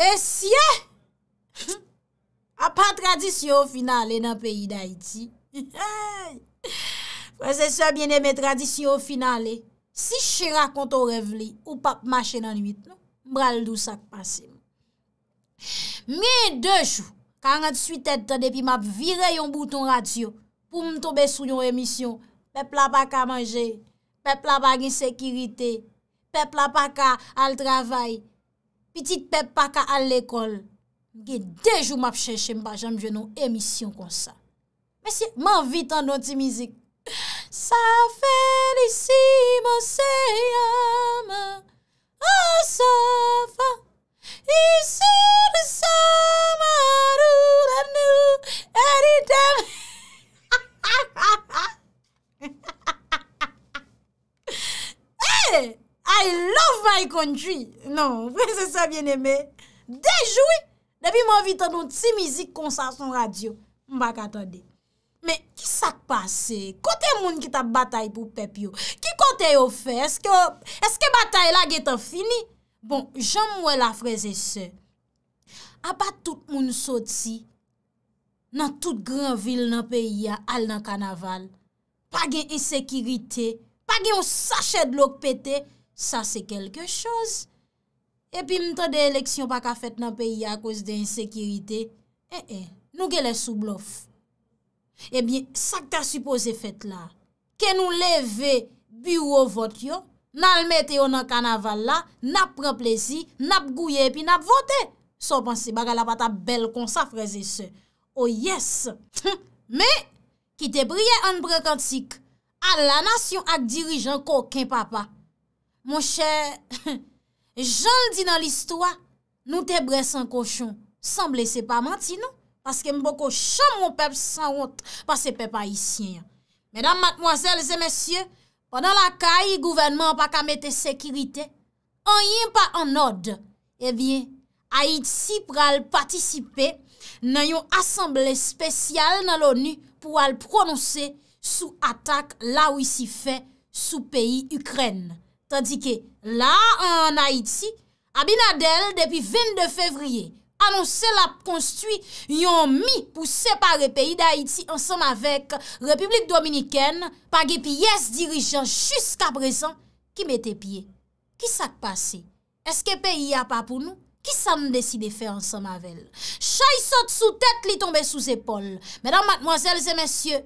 E siye, a pa tradisyon finale nan peyi da iti. Prese se bine me tradisyon finale, si che rakon ton revli ou pap mache nan nwit, non? mbral dou sak passem. Mi de chou, karen sui tete te depi map vire yon bouton radyo pou m toube sou yon emisyon. Pepl apaka manje, pepl apaka insekirite, pepl apaka al travay, Petit pep paka al lekol, ge dejou map chè chè mba jèm jè nou emisyon kon sa. Mè si, mè an vitan nou ti mizik. Sa fèl isi mò se yama, an sa fèl isi mò sa marou, an nou eri dèm. Hey! I love my country. Non, prese se a bien eme. Dejoui. Depi mou avita nou ti mizi konsa son radyo. Mbak atande. Me, ki sak pase? Kote moun ki ta batay pou pep yo? Ki kote yo fe? Eske batay la getan fini? Bon, jan mwen la prese se. A pa tout moun sot si, nan tout gran vil nan peyi ya, al nan kanaval, pa gen esekirite, pa gen yon sachet lok pete, Sa se kelke choz. Epi mte de eleksyon pa ka fet nan peyi a kouz de insekirité. E, e, nou ke le sou blof. Ebyen, sa ke ta supose fet oh, la. Ke nou leve bureau vot yo, nan lmete yo nan kanaval la, nap pren plezi, nap gouye, epi nap vote. So panse baga la pa ta bel kon sa freze se. O yes! Me, ki te brye an brekantik, an la nasyon ak dirijan kouken papa. Mon chè, jòl di nan l'istwa, nou te bre s'en kochon. Samble se pa manti nou, paske mbo kochon moun pep s'en ot, pas se pep ayisyen. Mèdam, matmoazèl, zè mèsyè, pwè nan la ka yi gouvenman pa kamete sekirite, an yin pa an od. Ebyen, ayit si pral patisipe, nan yon asamble spesyal nan l'ONU pou al prononse sou atak la wisi fe sou peyi Ukrenne. Tadi ke la an Haïti, Abinadel depi 20 fevriye anonsè la konstuit yon mi pou separe peyi d'Haïti ansan avèk Republik Dominikèn page piyes dirijan jysk aprezan ki mette piye. Ki sa k'pase? Eske peyi a pa pou nou? Ki sa nou deside fè ansan avèl? Chay sot sou tèt li tombe sou zépol. Mèdam matmoazèl zè mèsyè,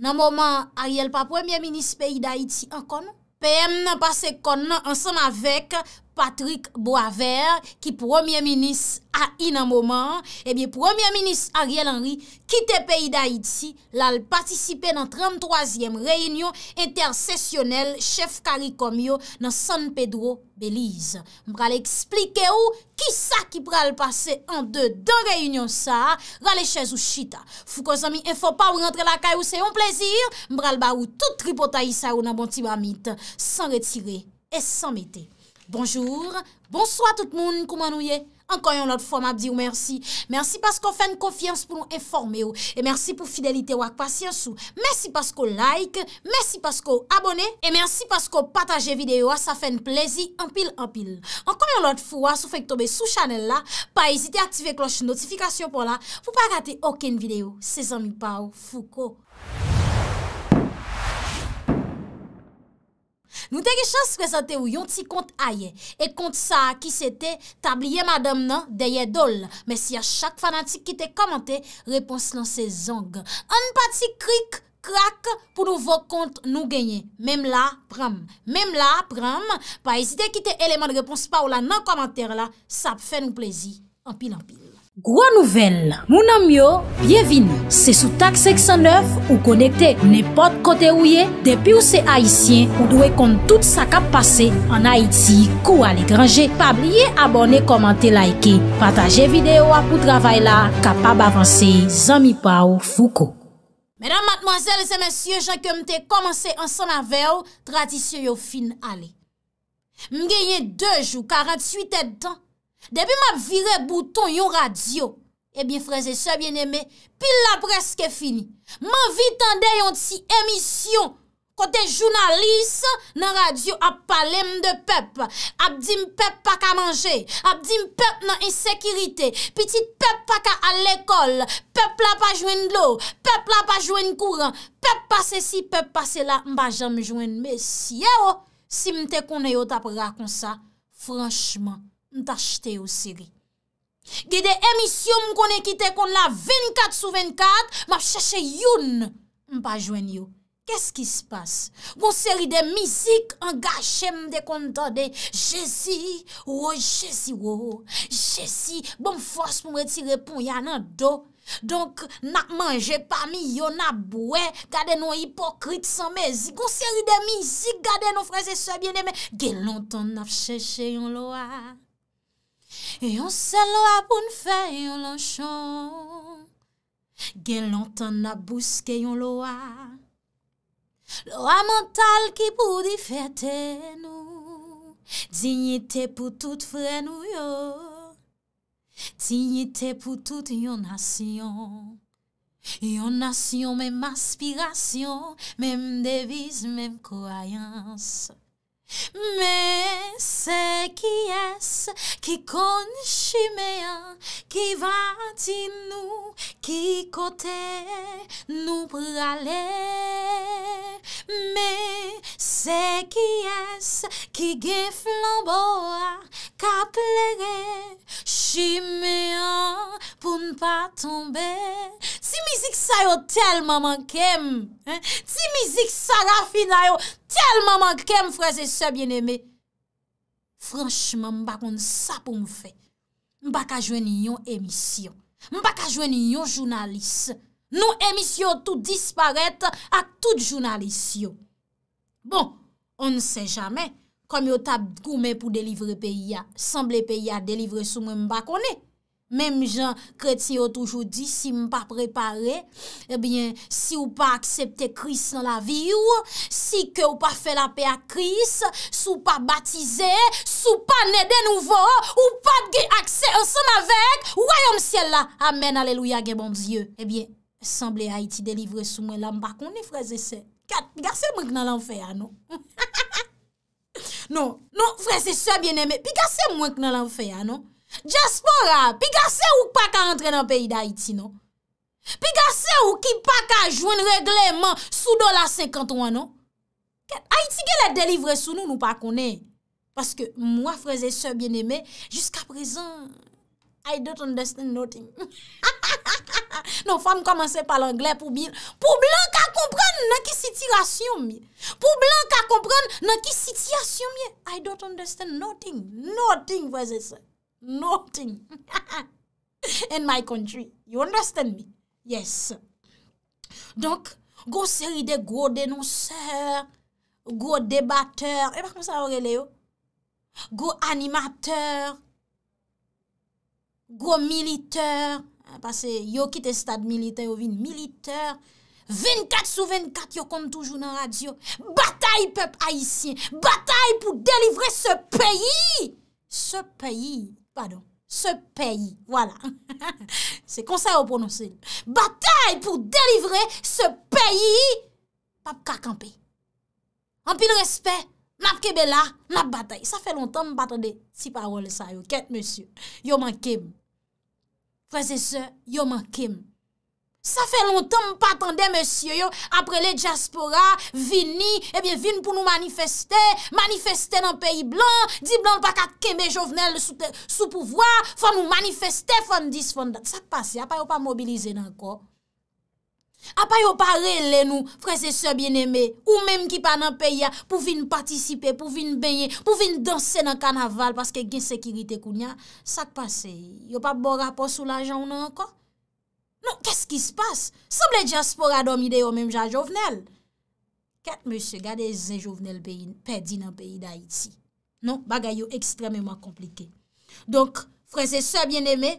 nan mouman Ariel pa premier minis peyi d'Haïti ankon nou? peyèm nan basè kon nan ansèm avèk Patrick Boisvert, ki Premier Ministre a i nan mouman. Ebyen eh Premier Ministre Ariel Henry, ki te peyi da iti, lal patisipe nan 33e reynyon intersesyonel, chef karikomyo nan San Pedro Belize. Mbra l'explike ou, ki sa ki pral pase an de dan reynyon sa, rale chez ou chita. Fou ko zami, e fò pa ou rentre la kay ou se yon plezir, mbra l'bawou tout tripotayi sa ou nan bonti mamit, san retire et san mette. Bonjour, bonsoit tout moun kouman ou ye. Enkanyon lot fwa mab di ou mersi. Mersi paskou fèn kofiyans pou nou informe ou. E mersi pou fidelite wak pasyans ou. Mersi paskou like, mersi paskou abone. E mersi paskou pataje videyo a sa fèn plezi anpil anpil. Enkanyon lot fwa sou fèk tobe sou chanel la. Pa ezite aktive kloche notifikasyon pou la. Pou pa gate okèn videyo. Sezan mi pa ou fuko. Nou teke chans prezante ou yon ti kont aye. E kont sa ki se te tabliye madame nan deye dol. Men si a chak fanatik ki te komante, repons nan se zang. An pati krik, krak pou nou vo kont nou genye. Mem la, pram. Mem la, pram. Pa esite ki te eleman de repons pa ou la nan komante la. Sa pfe nou plezi. An pil an pil. Gwa nouvel, mounam yo, bienvin, se sou tak 609 ou konekte nepot kote ou ye, depi ou se Haitien ou dwe kont tout sa kap pase an Haiti kou ale grange, pa blye abone, komante, laike, pataje videyo apou travay la, kapab avanse, zami pa ou fouko. Medan matmoazel, zemensye, jank yo mte komanse ansan aveo, tradisyon yo fin ale. Mgeye 2 jou, karad suite ddan. Depi m ap vire bouton yon radyo, e bin freze se bien eme, pil la preske fini. Man vitan de yon ti emisyon kote jounalise nan radyo ap pale m de pep. Ap di m pep pa ka manje, ap di m pep nan insekirite, pi ti pep pa ka al ekol, pep la pa jwen lo, pep la pa jwen kouran, pep pa se si, pep eh pa se la, m pa jam jwen me siye o. Oh, si m te kone yo tap rakon sa, franchman. Ntajte yo siri. Gede emisyon m konen kite kon la 24 sou 24, map chache yon, m pa jwen yo. Kèsk ki s'passe? Gon seri de mizik, an gache m de kontade, oh, jesi, o oh, jesi, o, jesi, bon fos pou m retire pon yan an do. Donk, nak manje pa mi, yon ap bwe, gade nou hipokrit san mezi. Gon seri de mizik, gade nou frese sebyen eme, gen lontan ap chache yon lo a. E yon sel lo a poun fè yon lanshan, Gen lantan a bouske yon lo a, Lo a mantal ki poudi fète nou, Dignite pou tout frenou yo, Dignite pou tout yon asyon, Yon asyon menm aspirasyon, Menm devise, menm kwayans, Mè sè ki es, ki kon chimea, ki vati nou, ki kote nou prale. Mè sè ki es, ki ge flamboa, ka plege, chimea pou n'pa tombe. Ti mizik sa yo telman mankem, ti mizik sa rafina yo telman mankem freze se bieneme. Franchman mbakon sa pou mfe, mbak a jwen yon emisyon, mbak a jwen yon jounalis. Non emisyon tout disparet ak tout jounalisyon. Bon, on se jame, kom yo tab goume pou delivre pe ya, semble pe ya delivre sou mwen mbakone. Mem jan kreti yo toujou di, si m m'm pa preparè, ebyen, eh si ou pa akseptè kris nan la vi ou, si ke ou pa fè la pe ak kris, si ou pa batize, si ou pa nè denouvo, ou pa gè akse, ou se m avèk, woyom siel la, amen, aleluya gen bon dieu. Ebyen, eh semblè Haiti delivre sou mwen lambakouni, freze se. Kat, pi gase mwen k nan l'anfe ya, nou. Non, non, non freze se, bien eme, pi gase mwen k nan l'anfe ya, nou. Jaspora, pi gase ou ki pa ka entre nan peyi da Haiti, non? Pi gase ou ki pa ka jwen regleman sou do la 53, non? Haiti gen la delivre sou nou nou pa konen. Paske mwa, freze sè, bien eme, jisk aprezen, I don't understand nothing. Non, fam komanse pal angle pou bil. Po blan ka kompran nan ki siti rasyon mi. Po blan ka kompran nan ki siti rasyon mi. I don't understand nothing. Nothing, freze sè. Nothing in my country. You understand me? Yes. Donk, gwo seri de gwo denoseur, gwo debateur, e bakmousa a ore le yo? Gwo animateur, gwo militeur, apase yo kite stad milite, yo vin militeur, 24 sou 24, yo kon toujou nan radio, batay pep aisyen, batay pou delivre se peyi, se peyi, pardon, se peyi, wala, se konsey ou prononsen, batay pou delivre se peyi, pap kakampi, ampil respet, nap kebe la, nap batay, sa fe lontan mbatande si parol sa yo, ket monsye, yo man kem, prese se, yo man kem, Sa fe lontan m patande, monsye yo, apre eh le diaspora, vini, ebyen vini pou nou manifeste, manifeste nan peyi blan, di blan pa ka keme jovenel sou pouvoi, fwa nou manifeste, fwa nou dis, fwa nou dat. Sa k pase, apay yo pa mobilize nan ko? Apay yo pa rele nou, prese se bieneme, ou menm ki pa nan peyi ya, pou vini patisipe, pou vini beye, pou vini danse nan kanaval, paske gen sekirite kou nya, sa k pase, yo pa bo rapos ou la jan ou nan ko? Non, kè s'ki s'passe? Sèm le diaspora domi de yo mèm jan jovnel? Kèt mè sè gade zè jovnel pe di nan peyi d'Haïti? Non, bagay yo ekstremèmwa komplike. Donk, frese sè bjen eme,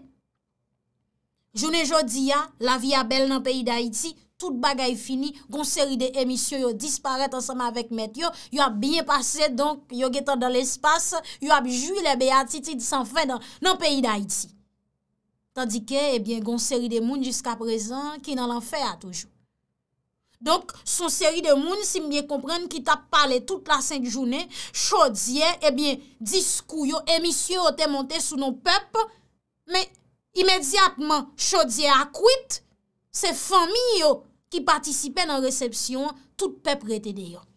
jounè jodi ya, la vi a bel nan peyi d'Haïti, tout bagay fini, goun seri de emisyon yo disparet ansèm avèk met yo, yo ap bjen pase, donk, yo getan dan l'espace, yo ap jwi le be atiti di san fè nan peyi d'Haïti. Tandike, ebyen, eh gon seri de moun jiska prezant ki nan lan fe a toujou. Donk, son seri de moun, si mbyen komprenn, ki ta pale eh tout la senk jounen, Chodzie, ebyen, diskouyo, emisyyo, ote monte sou nou pep, men, imediatman, Chodzie akwit, se famiyo ki patisipe nan resepsyon, tout pep rete de yon.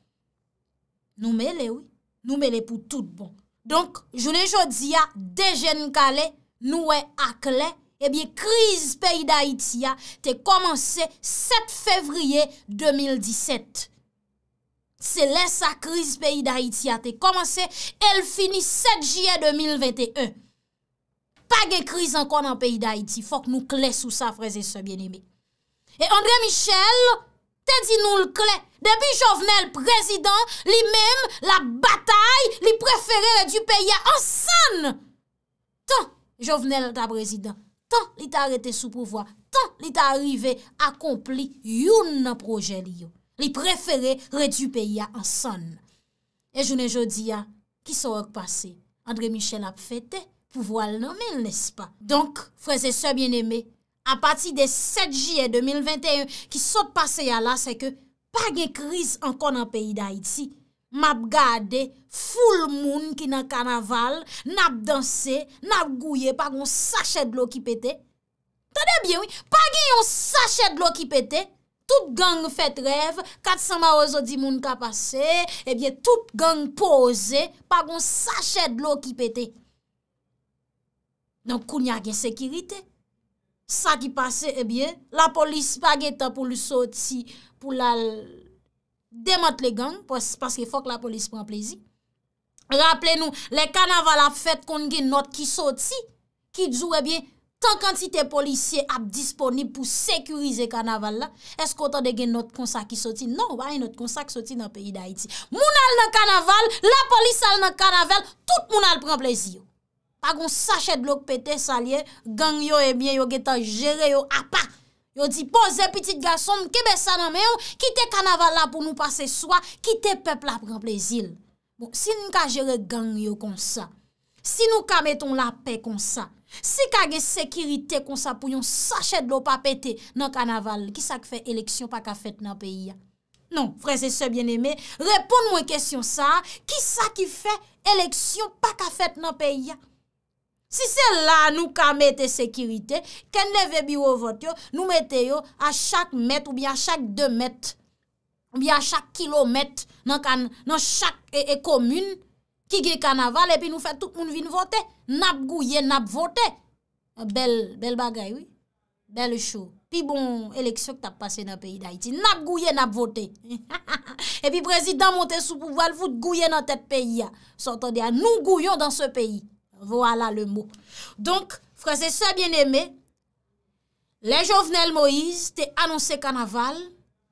Noumele, oui, noumele pou tout bon. Donk, jounen Chodzie, dejen kalen, nouwe aklen, Ebiye kriz peyi da Itiya te komanse 7 fevriye 2017. Se lesa kriz peyi da Itiya te komanse el fini 7 jye 2021. Page kriz ankon an peyi da Itiya. Fok nou kle sou sa freze se bien ime. E Andre Michel te di nou l kle. Debi jo vnen l prezident li men la batay li preferen li du peyi an san. Ton jo vnen la prezident. Tan li ta rete sou pouvoi, tan li ta arrive akompli youn nan proje li yo. Li preferi retyu peya ansan. E jounen jodi ya, ki sa wak pase? Andre Michel ap fete pouvoi nan men nespa. Donk, freze se bieneme, a pati de 7 jye 2021 ki sa wak pase ya la, se ke pa gen kriz an kon an peyi da iti. map gade, ful moun ki nan kanaval, nap danse, nap gouye, pa goun sachet lo ki pete. Tade byen, pa gen yon sachet lo ki pete, tout gang fete rev, 400 ma ozo di moun ka pase, ebyen, tout gang pose, pa goun sachet lo ki pete. Nan kounya gen sekirite, sa ki pase, ebyen, la polis pa gen ta pou lusoti, pou la... Demat eh le gang, paske fok la polis pran plezi. Raple nou, le kanaval ap fet kon gen not ki soti, ki djou ebyen tan kantite polisye ap disponib pou sekurize kanaval la, eskotan de gen not kon sa ki soti? Non, wane not kon sa ki soti nan peyi da iti. Moun al nan kanaval, la polis al nan kanaval, tout moun al pran plezi yo. Pakon sachet blok pete salye, gang yo ebyen eh yo getan jere yo apak. Yo di, boze, pitit gason, kibe sa nan men yo, ki te kanaval la pou nou pase swa, ki te pepl la premp le zil. Bon, si nou ka jere gang yo konsa, si nou ka meton la pe konsa, si ka ge sekirite konsa pou yon sachet lo pa pete nan kanaval, ki sa ki fe eleksyon pa ka fet nan peyi ya? Non, freze se bien eme, repon mwen kesyon sa, ki sa ki fe eleksyon pa ka fet nan peyi ya? Si se la nou ka mette sekirite, ken leve biwo vot yo, nou mette yo a chak met ou bi a chak de met, ou bi a chak kilo met, nan chak e komune, e, ki ge kanaval, epi nou fè tout moun vin vote, nap gouye, nap vote. Ah, bel bagay, oui. Bel chou. Pi bon, eleksyon ki tap pase nan peyi da iti, nap gouye, nap vote. Epi prezident Montesou pou val, vout gouye nan tet peyi ya. Sot an de ya, nou gouyon dan se peyi. Voila le mou. Donk, frase se bien eme, le jovenel Moise te anonse kanaval,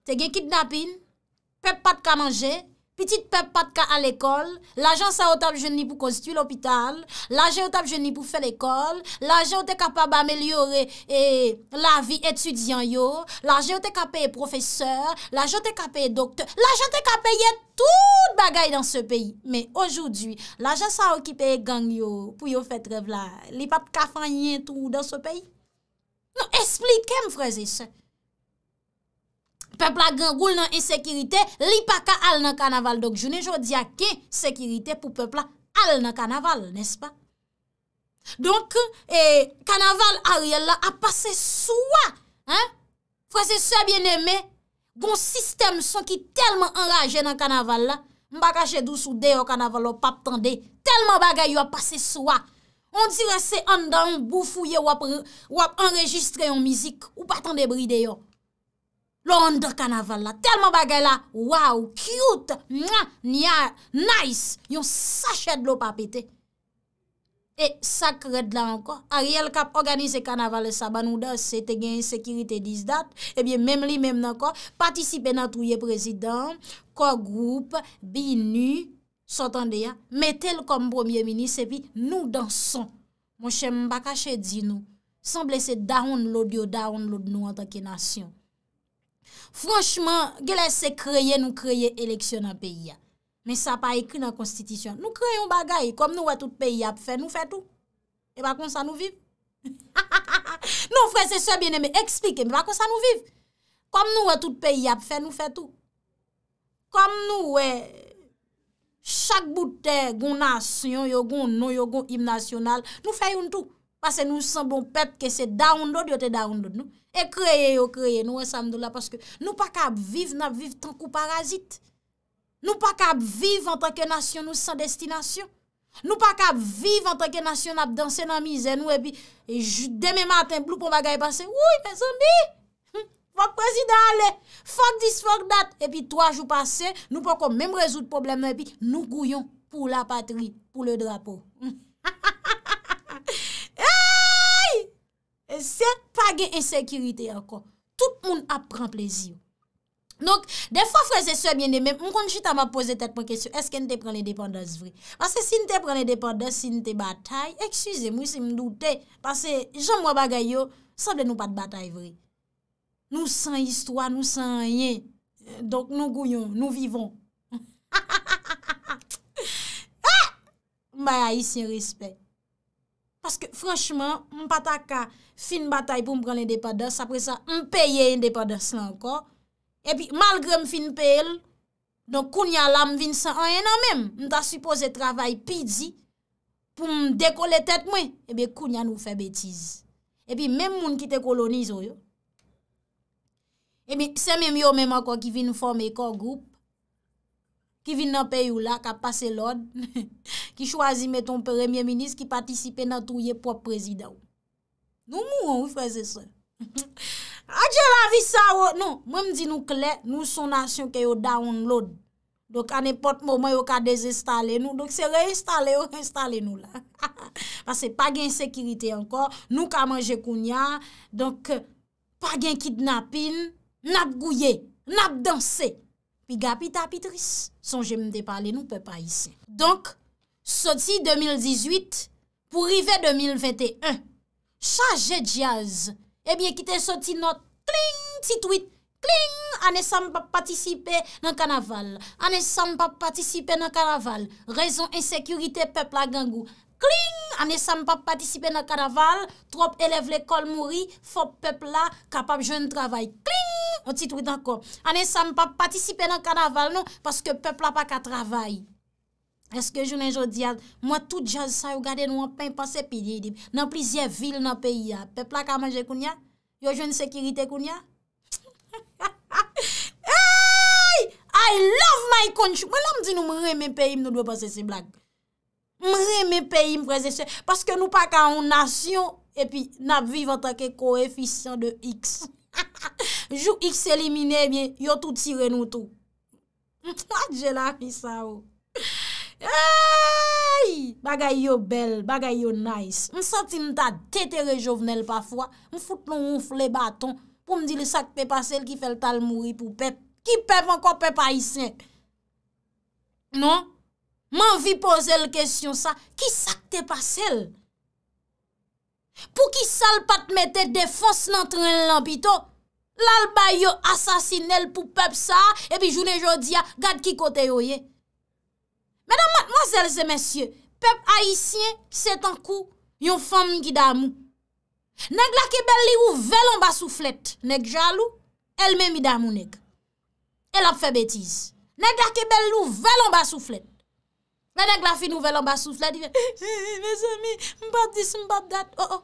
te gen kidnapin, pep pat kananje, Petit pep pat ka al ekol, la jan sa otap jen li pou konstitu l'opital, la jan otap jen li pou fe l'ekol, la jan ote kapab amelyore e, la vi etudyan yo, la jan ote kapay profeseur, la jan ote kapay doktor, la jan ote kapay tout bagay dan se peyi. Me, ojou di, la jan sa okipe gang yo pou yo fet revla, li pap kafanyen tou dan se peyi. Nou, esplit, kem freze se? Pepla gangoul nan esekirite, li pa ka al nan kanaval. Dok jounen joun diya ki esekirite pou pepla al nan kanaval, nespa? Donk, kanaval eh, a riel la apase swa. Frase swa bieneme, gon sistem son ki telman anraje nan kanaval la, mbakache dousou deyo kanaval lo pap tende, telman bagay yo apase swa. On dire se andan boufouye wap enregistre yon mizik ou patande bri deyo. Lo an de kanaval la, telman bagay la, waw, cute, nyar, nice, yon sachet lo papete. E sakred la anko, Ariel kap organize kanaval le saban ou da, sete gen sekirite dizdat, ebyen mem li mem nan ko, patisipe nan touye prezident, kogroupe, bi ni, sotan de ya, metel kom premier minis, epi nou danson. Mwen chen mbakache di nou, sanble se daoun lodi ou daoun lodi nou an tanke nasyon. Franchman, ge lese kreye nou kreye eleksyon nan peyi ap. Men sa pa ekri nan konstitisyon. Nou kreye yon bagay, kom nou wè tout peyi ap fè, nou fè tou. E bakon sa nou viv. Nou fwese se biene, me eksplike, me bakon sa nou viv. Kom nou wè tout peyi ap fè, nou fè tou. Kom nou wè chak boutè goun asyon, yon goun non, yon goun imnasyonal, nou fè yon tou. se nou san bon pep ke se daoun do diote daoun do nou, e kreye yo kreye nou e san do la, paske nou pa kab viv nan viv tan kou parazit nou pa kab viv an tanke nasyon nou san destinasyon nou pa kab viv an tanke nasyon nan dansen nan mize nou, e pi deme matin bloupon bagaye pase, woui pe zonbi, fok prezida ale, fok dis, fok dat e pi 3 jou pase, nou pa kon men rezout probleme, e pi nou kouyon pou la patri, pou le drapo ha ha Se pa gen insekirite akon. Tout moun ap pran plezio. Donk, defo freze sebyen de men, moun konjita ma pose tet mwen kesyo, eske nte pran le depandas vre? Pase si nte pran le depandas, si nte batay, eksuze mou si mdoute, pase jom wabaga yo, sable nou pat batay vre. Nou san histwa, nou san enyen. Donk nou gouyon, nou vivon. Ha ha ha ha ha ha! Ha! Mba ya yisi yon respet. Paske franchman, m pataka fin batay pou m pran en depadas, apre sa m peye en depadas la anko. E pi malgre m fin peye el, nou kounya la m vin sa an enan men, m ta suppose travay pidi pou m deko le tet mwen. E bi kounya nou fe betiz. E bi men moun ki te kolonize yo yo. E bi se men yo men man kon ki vin fòm ekor goup. ki vin nan pe you la, ki a pase l'od, ki chwazi meton premier-ministre, ki patisipe nan touye pop prezida ou. Nou mou an ou freze son. A dje la vi sa ou, oh, nou, mwen mdi nou kle, nou sonasyon ke yo downlode. Dok an epot mouman yo ka dezestale nou, dok se reinstale yo, reinstale nou la. Pase pa gen sekirite anko, nou ka manje kounya, donk pa gen kidnapin, nap gouye, nap danse, Pi gapi tapi tris, son jemde pale nou pe pa yise. Donk, soti 2018, pou rive 2021, chaje jaz, e bie kite soti not, kling, si tweet, kling, ane san pa patisipe nan kanaval, ane san pa patisipe nan kanaval, rezon e sekurite pepla gangou. Kling, ane san pa patisipe nan kanaval, trop eleve lekol mouri, fop pepla kapap jwen travay. Kling, ane san pa patisipe nan kanaval nou, paske pepla pa ka travay. Eske jounen jodi ad, mwa tout jansay ou gade nou an pen pase pidi, nan plizye vil nan peyi ya. Pepla ka manje koun ya, yo jwen sekirite koun ya. Ay, I love my country, mwen la mdi nou mwen reme peyi m nou dwe pase si blag. M reme peyi m preze se. Paske nou pa ka ou nasyon. E pi nap vive an tanke koeficyon de x. Jou x elimine, e bie yo tou tire nou tou. M ta djela mi sa ou. Bagay yo bel, bagay yo nice. M santi nou ta tete rejovenel pafwa. M foute nou rounf le baton. Pou m di le sak pepa sel ki fel talmouri pou pep. Ki pep ankon pepa isen. Non? Non? Manvi poze l kesyon sa, ki sakte pa sel? Po ki sal pat mette defons nan tren l anpito, l albay yo asasinel pou pep sa, epi jounen jodia, gad ki kote yo ye. Mèdèm matmazèl zè mèsyè, pep haisyen, se tankou, yon fèm ngi damou. Nèk laké bel li ou velon basou flèt, nèk jalou, el mè mi damou nèk. El ap fè betiz. Nèk laké bel lou velon basou flèt, Menèk la fin ouve lan ba souflet, di ven, mèzè mi, mbap dis, mbap dat, oh, oh.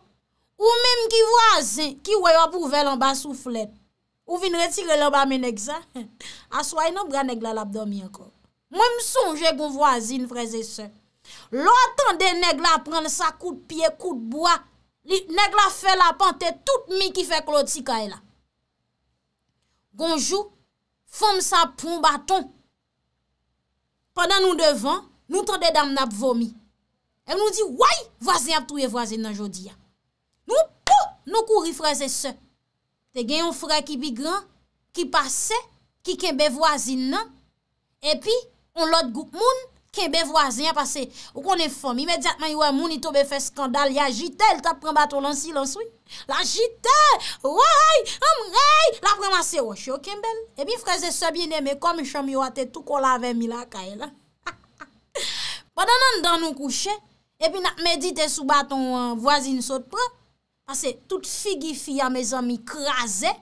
ou mèm ki wazè, ki wè wap ouve lan ba souflet, ou vin retire lan ba mènèk zan, asway nan bra nèk la l'abdomi ankon. Mèm sonjè goun wazè, mfrezè sè. Lò atan de nèk la pran sa kou d'pye, kou d'boua, nèk la fè la pantè, tout mi ki fè klotika e la. Gonjou, fòm sa poun baton, padan nou devan, nou tonde dam nan ap vomi. E m nou di, woy, vwazin ap touye vwazin nan jodi ya. Nou pou, nou kou rifreze se. Te gen yon fre ki bi gran, ki pase, ki kenbe vwazin nan, epi, on lot gout moun, kenbe vwazin ap pase. Ou konen fom, imediatman yon moun ito be fe skandal, ya jitel, tap pran baton lan silans, woy. La jitel, woy, amrey, la pran mase, wosh yo kenbel, epi freze se bi neme, kom yon chanmi wate, tou kon lave mi la ka elan. Padan nan nan nou kouche, epi nan medite sou baton vwazine sot pran, pase tout figi fi a mezan mi krasen,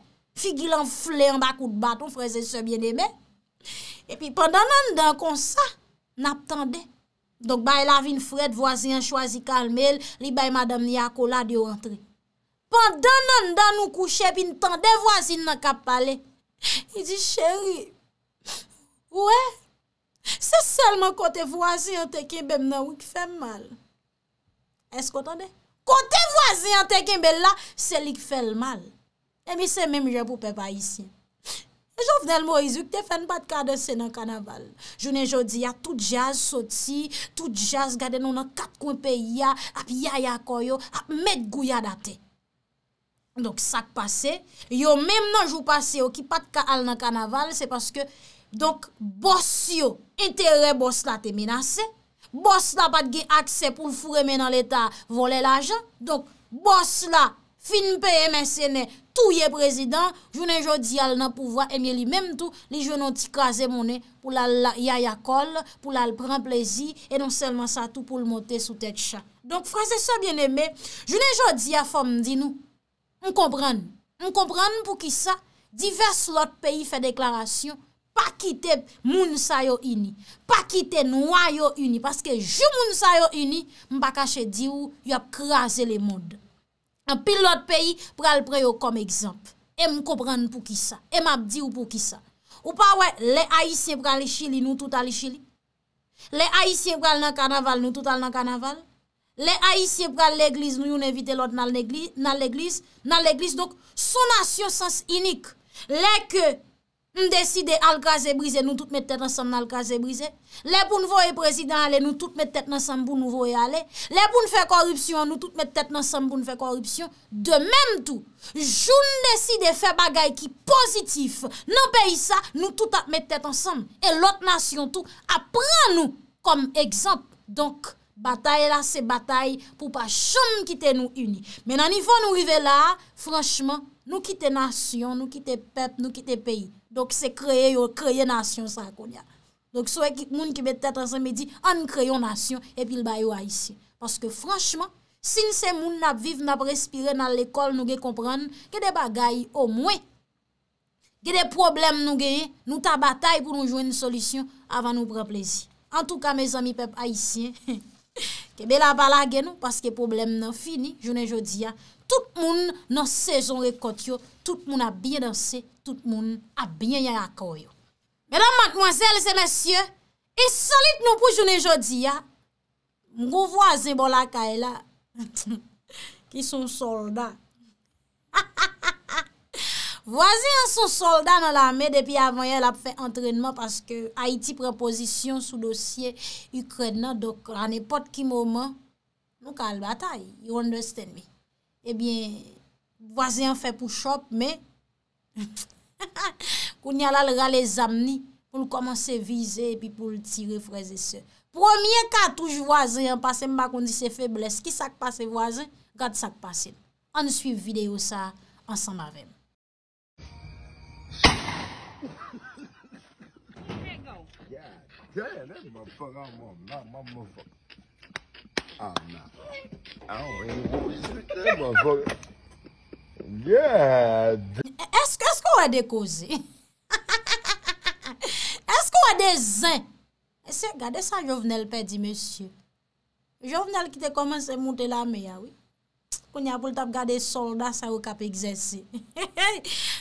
figi lan fleyan bakout baton, freze se biene men. Epi padan nan nan kon sa, nap tende. Dok bay lavin fred, vwazien chwazi kalmel, li bay madame ni akola diyo rentre. Padan nan nan nou kouche, epi nan tende vwazine nan kap pale. E di cheri, wè, Se selman kote vwazi an tekin bemen nan wik fèl mal. Eskot an de? Kote vwazi an tekin beman la, se lik fèl mal. E mi se menm jè pou pepa yisi. E Jouvenel Moizouk te fèn bat ka adese nan kanaval. Jounen joudi ya tout jazz soti, tout jazz gade nou nan kat konpe ya, ap yaya koyo, ap met gouya date. Donk sak pase, yo menm nan jou pase yo ki pat ka al nan kanaval, se paske, Donk, bos yo, entere bos la te minase, bos la pat ge akse pou l'fou reme nan l'Etat vole l'ajan, donk, bos la, finpe eme sene, tou ye prezident, jounen jodi al nan pouva eme li mem tou, li jounon ti kaze mounen pou lal yaya kol, pou lal pran plezi, e non selman sa tou pou l'mote sou tet chan. Donk, franse sa bien eme, jounen jodi a fom di nou, mou kompran, mou kompran pou ki sa, divers lot peyi fe deklarasyon Pa kite moun sa yo ini. Pa kite noua yo ini. Paske jou moun sa yo ini, mba kache di ou, yo ap krasi le moud. An pil lot peyi, pral preyo kom ekzamp. E mkobran pou ki sa. E mab di ou pou ki sa. Ou pa we, le aisyen pral li chili, nou tout al li chili. Le aisyen pral nan kanaval, nou tout al nan kanaval. Le aisyen pral le glis, nou yon evite lot nan le glis. Nan le glis, donk sonasyon sens inik. Le ke, N deside al gaz e brize, nou tout mette tete ansanm nan al gaz e brize. Le pou nou voye prezident ale, nou tout mette tete ansanm pou nou voye ale. Le pou nou fè korupsyon, nou tout mette tete ansanm pou nou fè korupsyon. De menm tou, joun deside fè bagay ki pozitif, nan peyi sa, nou tout at mette tete ansanm. E lot nasyon tou, apren nou kom ekzamp. Donk, batay la se batay pou pa choun kite nou uni. Men an yvon nou yve la, franchman, nou kite nasyon, nou kite pet, nou kite peyi. Donk se kreye yo, kreye nasyon sa akon ya. Donk sou ek moun ki bete tatran se me di, an kreye yo nasyon, epil bayo Aisyen. Paske franchman, sinse moun nap vive, nap respire nan l'ekol nou ge kompran, ge de bagay o mwen. Ge de problem nou ge, nou ta batay pou nou jwen sou solisyon, avan nou pre plezi. En tout ka, me zami pep Aisyen, ke be la bala gen nou, paske problem nou fini, jounen jodi ya, tout moun nan sezon rekot yo, tout moun ap bien danse, tout moun ap bien yane akoye. Menam, makmwansel, se mesye, e solit nou pou jounen jodi ya, mou wazen bol la kaila, ki son soldat. Wazen son soldat nan la met, depi avan yane ap fè entrenman, paske Haiti preposition sou dosye, ukred nan, dok an epot ki moman, nou kal batay. You understand me? Ebyen, eh Vazen fè pou chop me, koun yal al rale zamni, pou l komanse vize, pou l tire fraze se. Premier katouj vazen, pasen bak kondise febles, ki sak pase vazen, gade sak pase. An sou videyo sa, ansan ma vem. Ya, ya, ya, maman fok an moun, maman moun fok. An moun fok. An wè, maman fok. Yeah! Eskou wade kozi? Eskou wade zin? Ese gade sa jovenel pedi, mesye. Jovenel ki te komanse moute la meya, oui. Kouni apou l tap gade soldat sa waka pe egzese.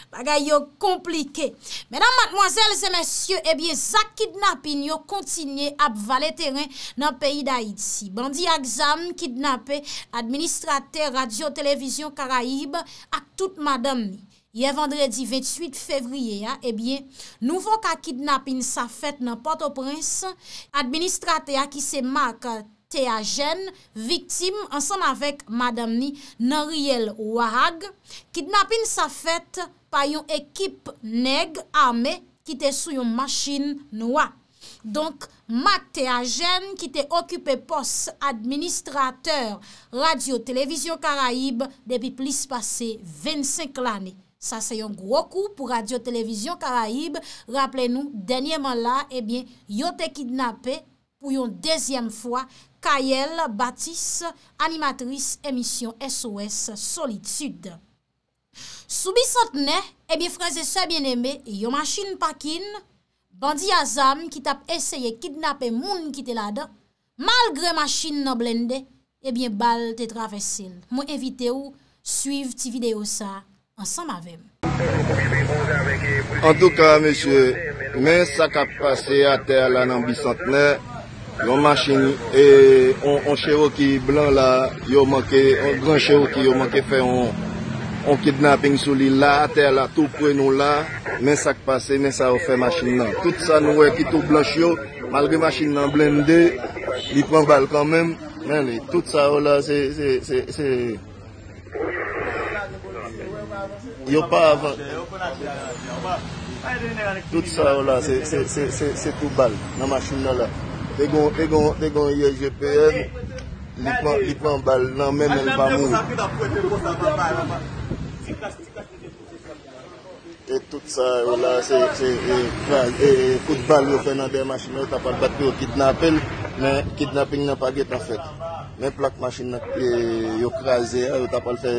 Bagay yo komplike. Menan matmoazèl, zè mèsyè, ebyen, eh zak kidnapin yo kontinye ap vale teren nan peyi da iti. Bandi a gzam, kidnapè, administrate, radio, televizyon, karaib, ak tout madam ni. Ye vendredi 28 fevriye, ebyen, nouvo ka kidnapin sa fèt nan Port-au-Prince, administrate a ki se mak te a jèn, viktim, ansan avèk madam ni, nan riyel Ouag, kidnapin sa fèt nan, pa yon ekip neg ame ki te sou yon machin noua. Donk, mak te ajen ki te okupe pos administrateur Radio Televizyon Karaib debi plis pase 25 lane. Sa se yon grokou pou Radio Televizyon Karaib. Raple nou, denye man eh la, yo te kidnape pou yon dezyen fwa Kayel Batis, animatris emisyon SOS Solitude. Sou bisante ne, ebi eh freze se bien eme, yon machin pa kin, bandi a zan ki tap eseye kidnap e moun ki te lada, malgre machin nan blende, ebi eh bal te travesin. Mwen evite ou, suiv ti video sa, ansan ma vem. An tou ka, mesye, men sak ap pase a te ala nan bisante ne, yon machin, e yon chevoki blan la, yon manke, yon gran chevoki yon manke feyon, On kidnapping sou li la, ate la, tou pre nou la, men sak pase, men sa ou fe masin nan. Tout sa nou we ki tou blos yo, malge masin nan blendi, li pren bal kanmen, men, tout sa ou la se... Yo pa avan. Tout sa ou la se tou bal nan masin nan la. Egon ye GPM, li pren bal nan men el baroun. E tout sa ou la se e, e, e, koude bal ou fè nan der machin ou tapal bat pou yo kidnap el men kidnap in nan pa get an fèt men plak machin yo krasè ou tapal fè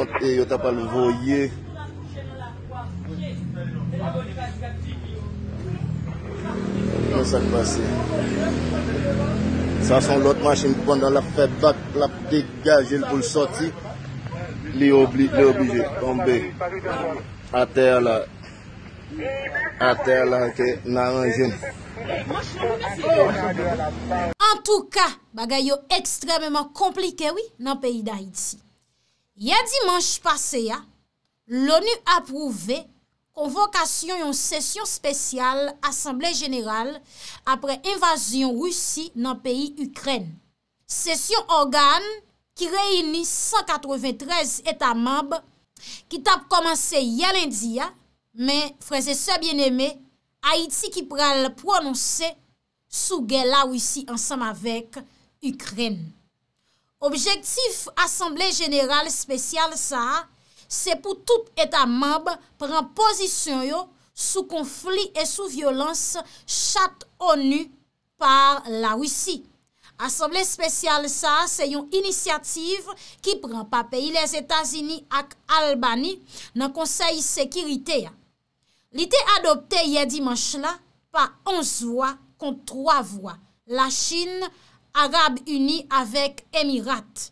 ou tapal voyè sa son lot machin pou kanda la fè bak plak degaj el pou l'soti Li oubli, li oubli. On be. Ate la. Ate la ke nan anjen. En tou ka, bagay yo ekstrememan komplikewi nan peyi da iti. Ya dimanche pase ya, l'ONU apouve konvokasyon yon sesyon spesyal Assemble General apre invasyon russi nan peyi Ukren. Sesyon organe, ki reyini 193 eta mab, ki tap komanse yal indiya, men freze sebyen eme, Haiti ki pral prononse souge la Ouissi ansam avek Ukraine. Objektif Assemblée Générale Spéciale sa, se pou tout eta mab pran posisyon yo sou konflik et sou violans chate ou nu par la Ouissi. Assemble spesyal sa se yon inisiativ ki pren pa peyi les Etats-Unis ak Albani nan konsey sekirite ya. Li te adopte ye dimanche la pa 11 vwa kont 3 vwa. La Chine, Arab-Uni avèk Emirat.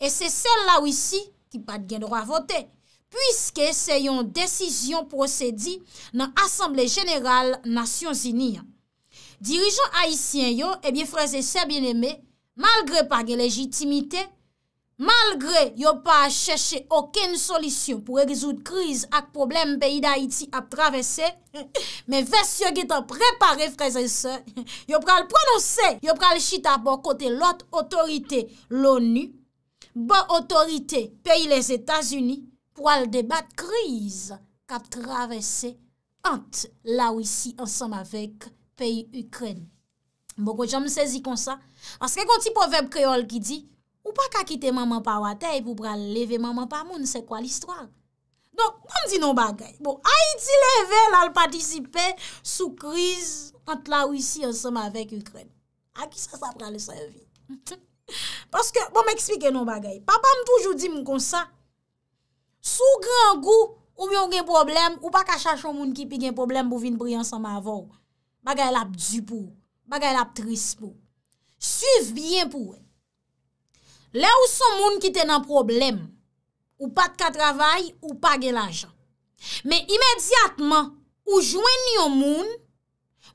E se sel la wisi ki pat gen rwa vote. Puiske se yon desisyon prosedi nan Assemble General Nasyon Zini ya. Dirijon Haitien yo, ebye eh fraze se bien eme, malgre pa ge legitimite, malgre yo pa a cheshe oken solisyon pou rezout kriz ak problem peyi da Haiti ap travese, men vers yo getan prepare fraze se, yo pral pronose, yo pral chita bon kote lot otorite l'ONU, bon otorite peyi les Etats-Unis pou al debat kriz kap travese ant la Ouissi ansam avek. peyi Ukren. Bo kwa jom sezi kon sa, aske kon ti poveb kreol ki di, ou pa kakite maman pa watey, e pou pral leve maman pa moun, se kwa listwa. Don, pou mdi non bagay, bo, Haiti level al patisipe sou kriz ant la ouisi ansema vek Ukren. Aki sa sa pral le sevi? Paske, pou bon, m ekspike non bagay, papa m toujou di m kon sa, sou gran gou, ou m yon gen problem, ou pa kachachon moun ki pigen problem pou vin bri ansema avon ou. Bagay lap dupou, bagay lap tris pou. Suf biyen pou we. Le ou son moun ki tenan problem, ou pat ka travay, ou pagay l'ajan. Men imediatman, ou jwen yon moun,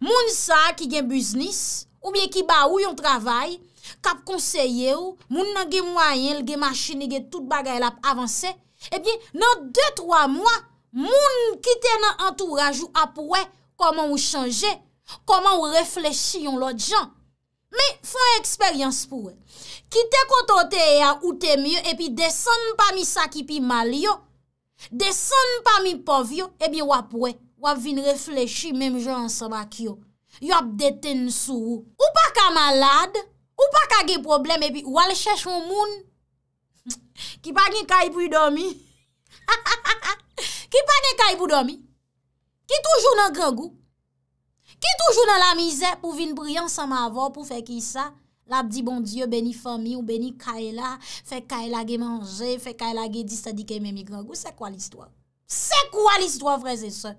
moun sa ki gen biznis, ou bien ki ba ou yon travay, kap konseye ou, moun nan gen mwayen, gen machini, gen tout bagay lap avanse, e bien nan 2-3 mwa, moun ki tenan antouraj ou apwe koman ou chanje, Koman ou reflechi yon lot jan? Me, fwa eksperyans pou we. Ki te koto te e a, ou te myo, epi de son pa mi sakipi mal yo, de son pa mi pov yo, epi wap we, wap vin reflechi, mem jan an sabak yo. Wap deten sou. Ou pa ka malade, ou pa ka ge problem, epi wale chesh moun moun. Ki pa ni kay pou yon domi. Ki pa ni kay pou yon domi. Ki toujou nan gre gou. Ki toujou nan la mize pou vin priyansan ma avon pou fe ki sa? La di bon diyo beni fomi ou beni kaela, fek kaela ge manje, fek kaela ge dista di ke mimi kranjou. Se kwa l'histoire? Se kwa l'histoire freze se?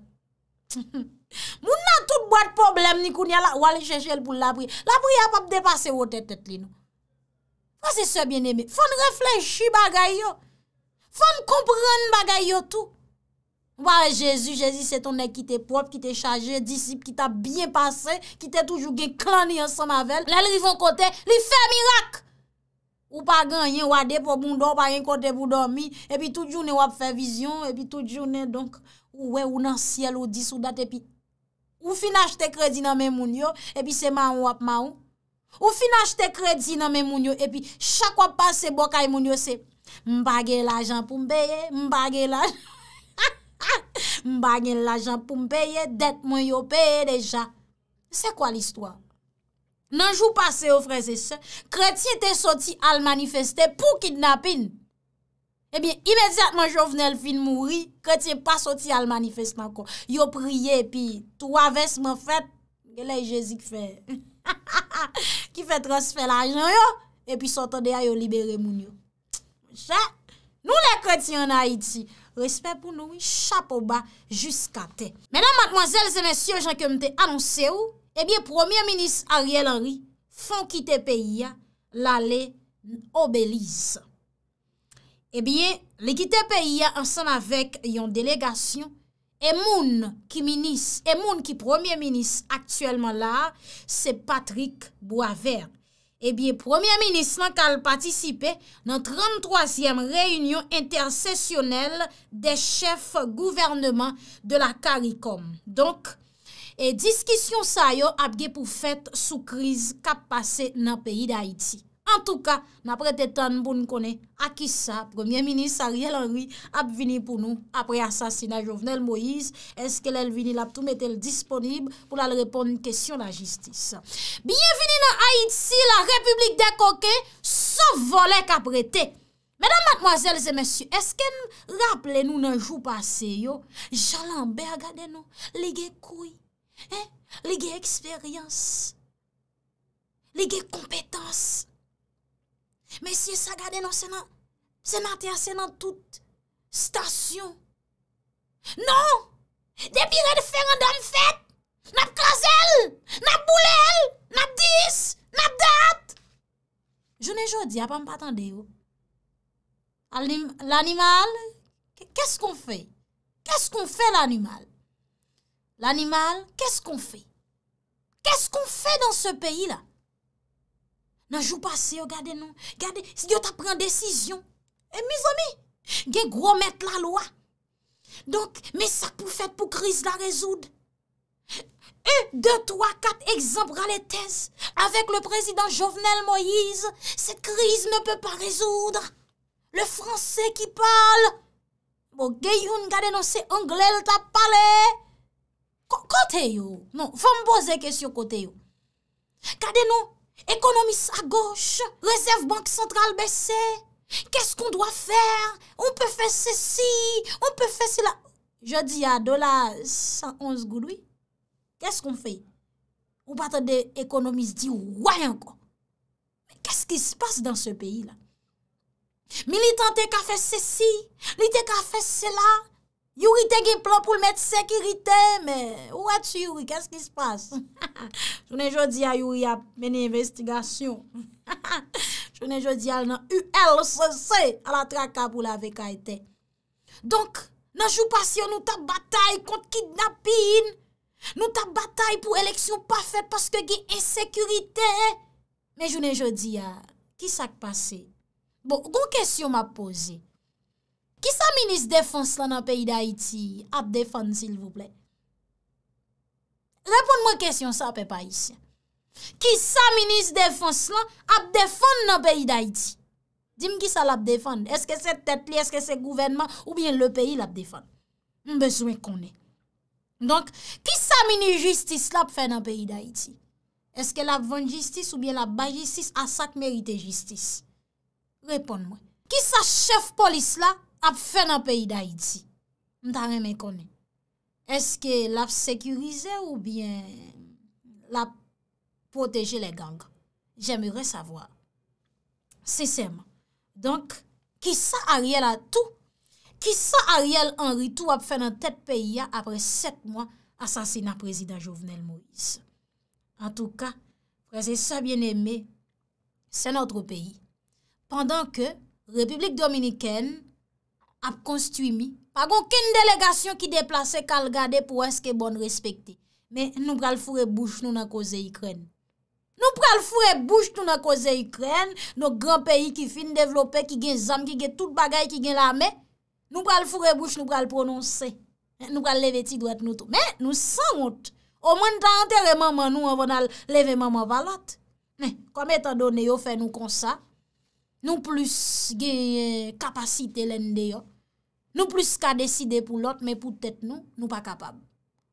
Moun nan tout boat problem ni koun ya la wale chenche el pou la priyansan. La priyansan ap ap depase wote tet li nou. Fa se se bien eme. Fon reflejchi bagay yo. Fon kompran bagay yo tou. Ou pa jesu, jesu se ton ne ki te prop, ki te chaje, disip, ki ta bien pase, ki te toujou gen klan ni ansan mavel. Le li vo kote, li fe mirak. Ou pa gen yon wade pou bun do, pa gen kote bou do mi. E pi tout jounen wap fe vizyon, e pi tout jounen donk ou we ou nan siel ou dis ou dat. E pi ou finaj te kredi nan men moun yo, e pi se man wap man ou. Ou finaj te kredi nan men moun yo, e pi chak wap pase bok ay moun yo se mbagel ajan pou mbeye, mbagel ajan pou mbeye. Mbanyen l'ajan pou mpeye, det mwen yo peye deja. Se kwa l'histoire? Nanjou pase oh, eh yo freze se, kretye te soti al manifeste pou kidnapin. Ebyen, imediatman jo vene l fin mouri, kretye pa soti al manifeste man kon. Yo priye, pi, tou aves mwen fet, gelay jezi kfe. Ki fet resfe l'ajan yo, epi sotan deya yo libere moun yo. Se, nou le kretye an Haiti, Respekt pou nou, chape ou ba, jiska te. Menan, mademoiselles et messieurs, jen ke mte annonse ou, ebyen, eh Premier Ministre Ariel Henry fon kite peyi ya lale obelise. Ebyen, eh li kite peyi ya ansan avek yon delegasyon, e moun ki Premier Ministre aktuelman la, se Patrick Boisvert. Ebyen, eh Premier Ministre nan kal patisipe nan 33èm reyunyon intersesyonel de chef gouvernement de la CARICOM. Donk, e diskisyon sa yo apge pou fèt sou kriz kap pase nan peyi d'Haïti. En tou ka, na prete tan pou nou kone akisa, Premier Ministre Ariel Henry ap vini pou nou apre asasina Jovenel Moïse, eske lèl vini l'ap tou metel disponib pou lèl repon kèsyon la jistis. Bienvini nan Haïti, la Republik de Koke, sou volèk ap rete. Mèdam matmoazèl zè mèsyou, eske nou rappele nou nan jou pase yo, jalan berga den nou, lège kouy, lège eksperyans, lège kompetans, Men siye sa gade nan sena, sena te ase nan tout stasyon. Non, depi re de fè mandan fèt, nap klazèl, nap boulèl, nap dis, nap dat. Jounen jodi apan patande yo. L'animal, kè skon fè? Kè skon fè l'animal? L'animal, kè skon fè? Kè skon fè dan se peyi la? Nanjou pa se yo gade nou. Gade, si diyo ta pren desisyon. E mizomi, gen gro met la loa. Donk, me sak pou fet pou kriz la rezoud. E, de, to, kat, ekzamp, gale tez. Avek le prezident Jovenel Moïse, set kriz ne pe pa rezoud. Le franse ki pale. Bo, gen yon gade nou, se anglel ta pale. Kote yo. Non, fomboze kesyo kote yo. Gade nou. Ekonomis a goche, rezerv bank sentral besè, kèskon doa fèr, on pè fè sè si, on pè fè sè la. Je di a dola 111 gouloui, kèskon fè? Ou pata de ekonomis di woyan kon. Kèsk ki s'passe dan se peyi la? Militan te ka fè sè si, li te ka fè sè la. Youri te gen plan pou l met sekiritè, mè, ou wè chou Youri, kè s'ki s'passe? Jounen jodi a Youri a meni investigasyon. Jounen jodi al nan ULCC, al atrakab ou la VKT. Donk, nan jou pasyon nou ta batay kont ki dna pin, nou ta batay pou eleksyon pafè, paske gen ensekiritè. Mè jounen jodi a, ki sak pase? Bon, goun kesyon ma posey, Ki sa minis defans la nan peyi da iti ap defan s'il vouple? Repon mwen kesyon sa pe pa iti. Ki sa minis defans la ap defan nan peyi da iti? Dim ki sa la ap defan? Eske se tet li, eske se gouvenman ou bien le peyi la ap defan? Mbezouen konen. Donk, ki sa mini justis la ap fe nan peyi da iti? Eske la van justis ou bien la bajistis asak merite justis? Repon mwen. Ki sa chef polis la? ap fè nan peyi d'Haïti. Mta reme konen. Eske la f sekurize ou bien la proteje le gang? Jèmire savwa. Sesèman. Donk, ki sa Ariel atou? Ki sa Ariel Henri tout ap fè nan tèt peyi ya apre set mwa asasina prezident Jovenel Moïse? An tou ka, prezident sa bien eme, se notre peyi. Pendan ke Republik Dominikèn ap konstuimi, pa gon ken delegasyon ki deplase kal gade pou eske bon respekte. Men, nou pral fure bouch nou na koze yikren. Nou pral fure bouch nou na koze yikren, nou gran peyi ki fin devlope, ki gen zam, ki gen tout bagay, ki gen lame, nou pral fure bouch nou pral prononse, nou pral leve ti drote nou tou. Men, nou san mout, ou mwen tan tere maman nou avon al leve maman valat. Men, kome tan do neyo fe nou konsa, nou plus gen kapasite lende yo, Nou plus ka deside pou lot, men pou tèt nou, nou pa kapab.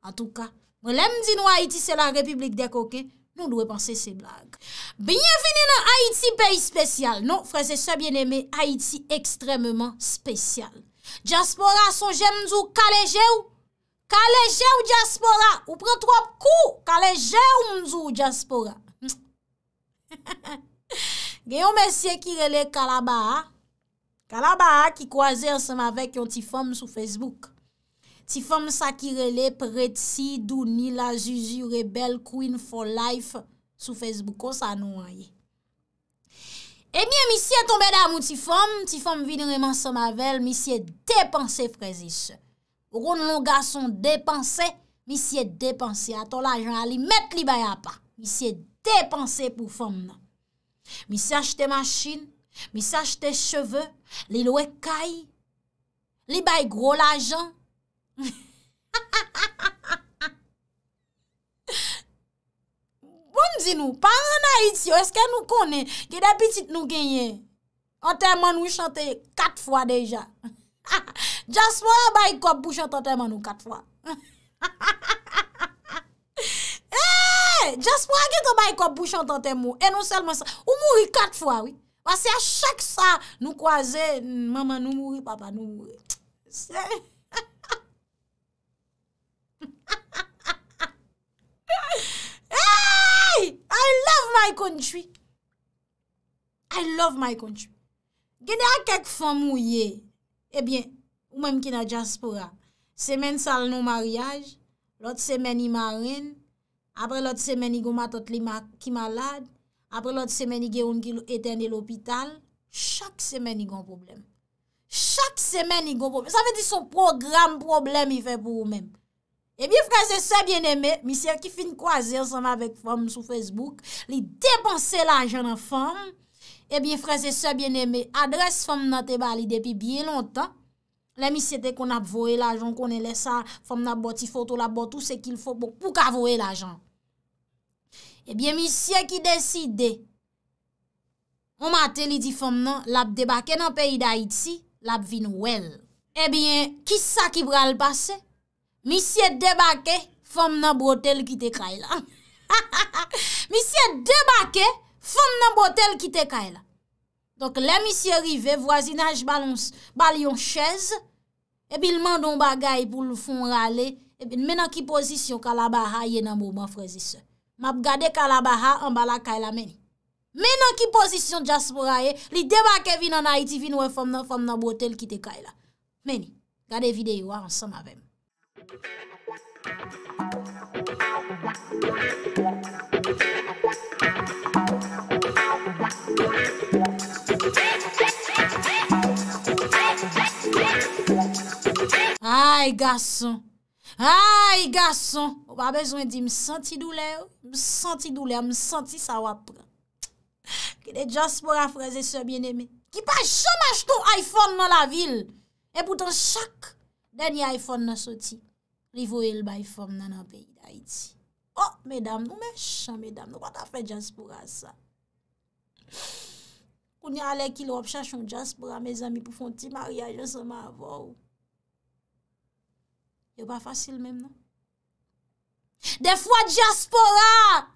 An tou ka, mwen lem di nou Haiti se la Republik de Koke, nou dwe panse se blague. Bienveni nan Haiti, peyi spesyal. Non, frese se bieneme, Haiti ekstrememan spesyal. Djaspora son jem mzou kaleje ou? Kaleje ou Djaspora? Ou pren trope kou? Kaleje ou mzou Djaspora? Geyon meseye ki rele kalaba ha? Kalaba ki kwaze an sema vek yon ti fom sou Facebook. Ti fom sakirele preti dou nila zizi rebel queen for life sou Facebook os anou a ye. E mye misye tombe da mou ti fom, ti fom vinreman sema vel, misye depanse frezise. O roun longa son depanse, misye depanse. A to la jan ali met li bay apa. Misye depanse pou fom nan. Misye achte maschine. Mi sajte cheve, li loue kay, li bay gro la jan. Bon di nou, par anay iti yo, eske nou konen, ki de pitit nou genyen, an temman nou chante kat fwa deja. Jaspo a bay kop pou chante an temman nou kat fwa. Jaspo a gen ton bay kop pou chante an temman nou, e nou selman sa, ou mou yi kat fwa wii. Pase a chak sa, nou kwaze, maman nou mouri, papa nou mouri. Se. Hey! I love my country. I love my country. Gede a kek fwa mou ye, ebyen, eh ou menm ki na diaspora. Semen sal nou maryaj, lot semen yi ma ren, apre lot semen yi goma tot li ki malad, apre lot semen i gen un ki eten di l'opital, chak semen i gen problem. Chak semen i gen problem. Sa fe di son program problem i fe pou ou men. E eh bi fran se se bien eme, mi se ki fin kwaze ansan ma vek fom sou Facebook, eh li depanse la ajen an fom, e bi fran se se bien eme, adres fom nan te bali depi biye lontan, le mi se te kon ap voe l'ajen, kon ne lesa fom nan boti foto la boti, pou se ki l fok pou ka voe l'ajen. Ebyen, eh misye ki deside, mou maten li di fom nan, lap debake nan peyi da itsi, lap vin wel. Ebyen, kisa ki bral pase? Misye debake, fom nan botel kite kaila. Misye debake, fom nan botel kite kaila. Donk, le misye rive, voisinaj eh balyon chez, ebyen, mandon bagay pou l'fon rale, ebyen, menan ki pozisyon kalaba haye nan mou bafrezise. map gade kalabaha an bala kaila meni. Menon ki posisyon Jaspor aye, li debake vin an Haiti vin wè e fòm nan fòm nan botel kite kaila. Meni, gade videyo an sòm avèm. Ay, gason! Ay, gason, ou ba bezwen di msanti douler, msanti douler, msanti sa wapre. Ki de Jaspora freze se bieneme, ki pa jom ajto iPhone nan la vil. E boutan chak, denye iPhone nan soti, privo el bayfom nan an peyi da iti. Oh, medam nou, me chan medam nou, wat a fe Jaspora sa? Kouni ale ki lop chachon Jaspora, me zami pou fonti maryajan se ma avor ou. Yo pa fasil menm nan. De fwa diaspora,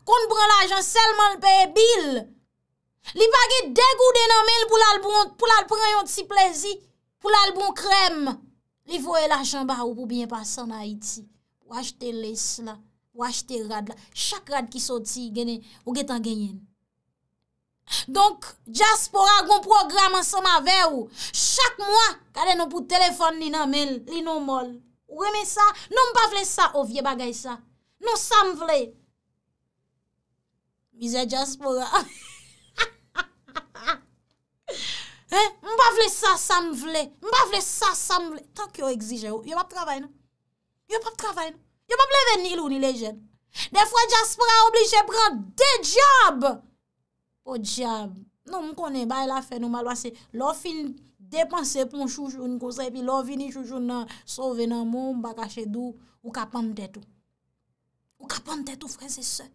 kon bran la ajan selman l peye bil. Li bagi degou den nan menl pou lal pran yon ti plezi, pou lal bon krem. Li foye la jamba ou pou binye pasan na iti. Ou achete les la, ou achete rad la. Chak rad ki soti genen, ou getan genyen. Donk, diaspora kon program ansan ma ver ou. Chak mwa kade nou pou telefon ni nan menl, li nou mol. Ou reme sa, nou m pa vle sa, o vie bagay sa. Nou sa m vle. Bize Jaspora. Eh, m pa vle sa, sa m vle. M pa vle sa, sa m vle. Tan ki yo exije yo, yo pap travay nan. Yo pap travay nan. Yo pap leve ni louni le jen. De fwa Jaspora oblije pran de diab. O diab. Nou m konen bay la fe nou malwase. Lo fin... depanse pon choujoun kousè pi lòvini choujoun nan sove nan moun, baka chè dou, ou kapan mtè tou. Ou kapan mtè tou, frè, se sè.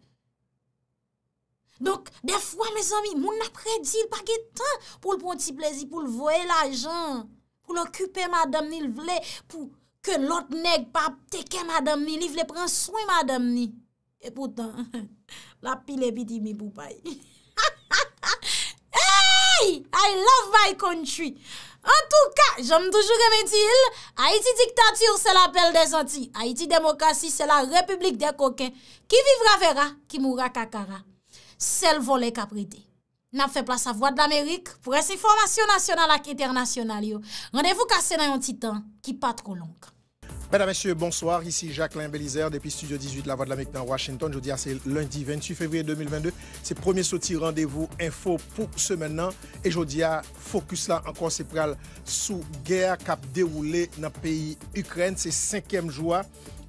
Donk, defwa, mè zami, moun apre di lpa gè tan pou lponti plezi, pou lvoye l ajan, pou l okupè madam ni l vle, pou ke lot neg pa teke madam ni, li vle pran souy madam ni. E poutan, la pile piti mi pou payi. I love my country. En tou ka, jom toujou remedi il, Haiti diktatir se la pelle de zanti. Haiti demokrasi se la republik de kokè. Ki vivra vera, ki moura kakara. Sel vole kaprede. Na fe plasa voad l'Amerik, pou resi formasyon nasyonal ak eternasyonal yo. Rendevou kase nan yon titan ki patro longa. Mesdames, Messieurs, bonsoir. Ici Jacqueline Bélisère depuis Studio 18 La Voix de l'Amérique dans Washington. Je c'est lundi 28 février 2022. C'est premier sorti rendez-vous info pour ce maintenant. Et je focus là encore, c'est pral sous guerre qui a déroulé dans le pays Ukraine. C'est cinquième jour.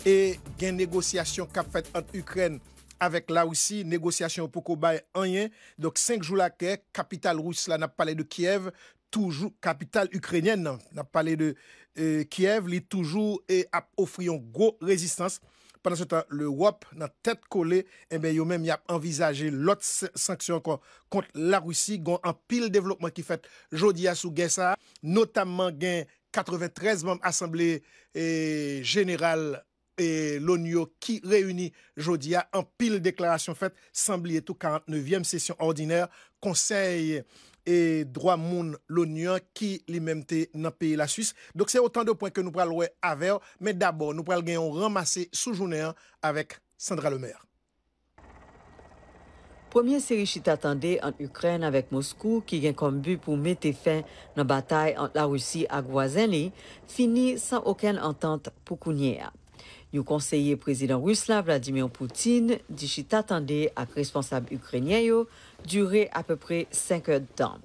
Et il y a une négociation a fait entre Ukraine avec la Russie, négociation pour en rien. Donc, cinq jours la là, capitale russe, là, n'a parlé de Kiev, toujours capitale ukrainienne, n'a parlé de E Kiev li toujou e ap ofri yon gwo rezistans. Panan se tan le WAP nan tet kole, ebe eh yo men mi ap envizaje lot sanksyon kont la Roussi gon an pil devlopman ki fet Jodia sou Gessa. Notamman gen 93 bom Assemble General et l'ONU ki reuni Jodia an pil deklarasyon fet Assemble etou 49e session ordinaire, konseye... et droit moun l'oignon ki li memte nan peye la Suisse. Dok se otan de pwen ke nou pral wè a ver, men dabor nou pral genyon ramase sou jounen an avek Sandra Lemaire. Premier seri chit attendé an Ukren avek Moskou ki gen kon bu pou mete fin nan batay an la Rusi ak wazeni, fini san oken antante pou kounye a. Yon konseye prezident Ruslan Vladimir Poutine di chit atande ak responsab Ukrenyeyo dure a pe pre 5 e dan.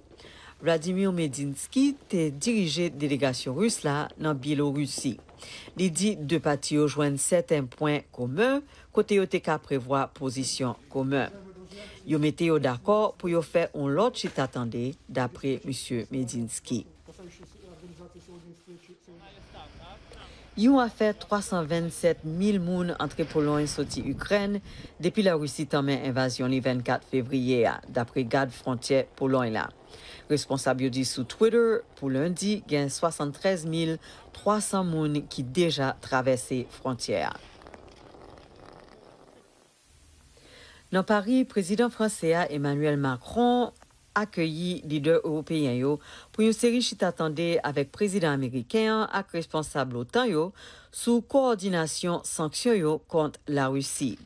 Vladimir Medinsky te dirije delegasyon Ruslan nan Bielorusi. Li di de pati yo jwenn seten poin kome, kote yo te ka prevoa posisyon kome. Yo mete yo d'akor pou yo fe yon lot chit atande dapre M. Medinsky. y a fait 327 000 moun entre Pologne sorti Ukraine depuis la Russie en invasion le 24 février, d'après garde frontière Pologne là. Responsable dit sur Twitter, pour lundi, il y a 73 300 moun qui déjà traversé frontière. Dans Paris, président français Emmanuel Macron akyeyi lider Europeyen yo pou yon seri chit atande avek prezident Ameriken ak responsable loutan yo sou koordinasyon sanksyon yo kont la Roussi.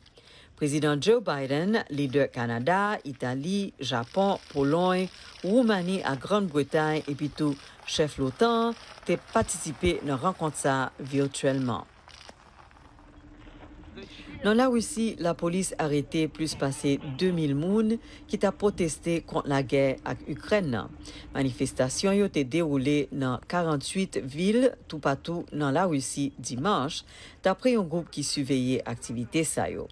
Prezident Joe Biden, lider Kanada, Itali, Japon, Polon, Roumanie a Grande Bretagne epi tou chef loutan, te patisipe nan rangkonsa virtuelman. Nan La Roussi, la polis arete plus pase 2000 moun ki ta poteste kont la ge ak Ukren nan. Manifestasyon yo te deroule nan 48 vil tou patou nan La Roussi dimanche tapre yon goup ki suveyye aktivite sa yo.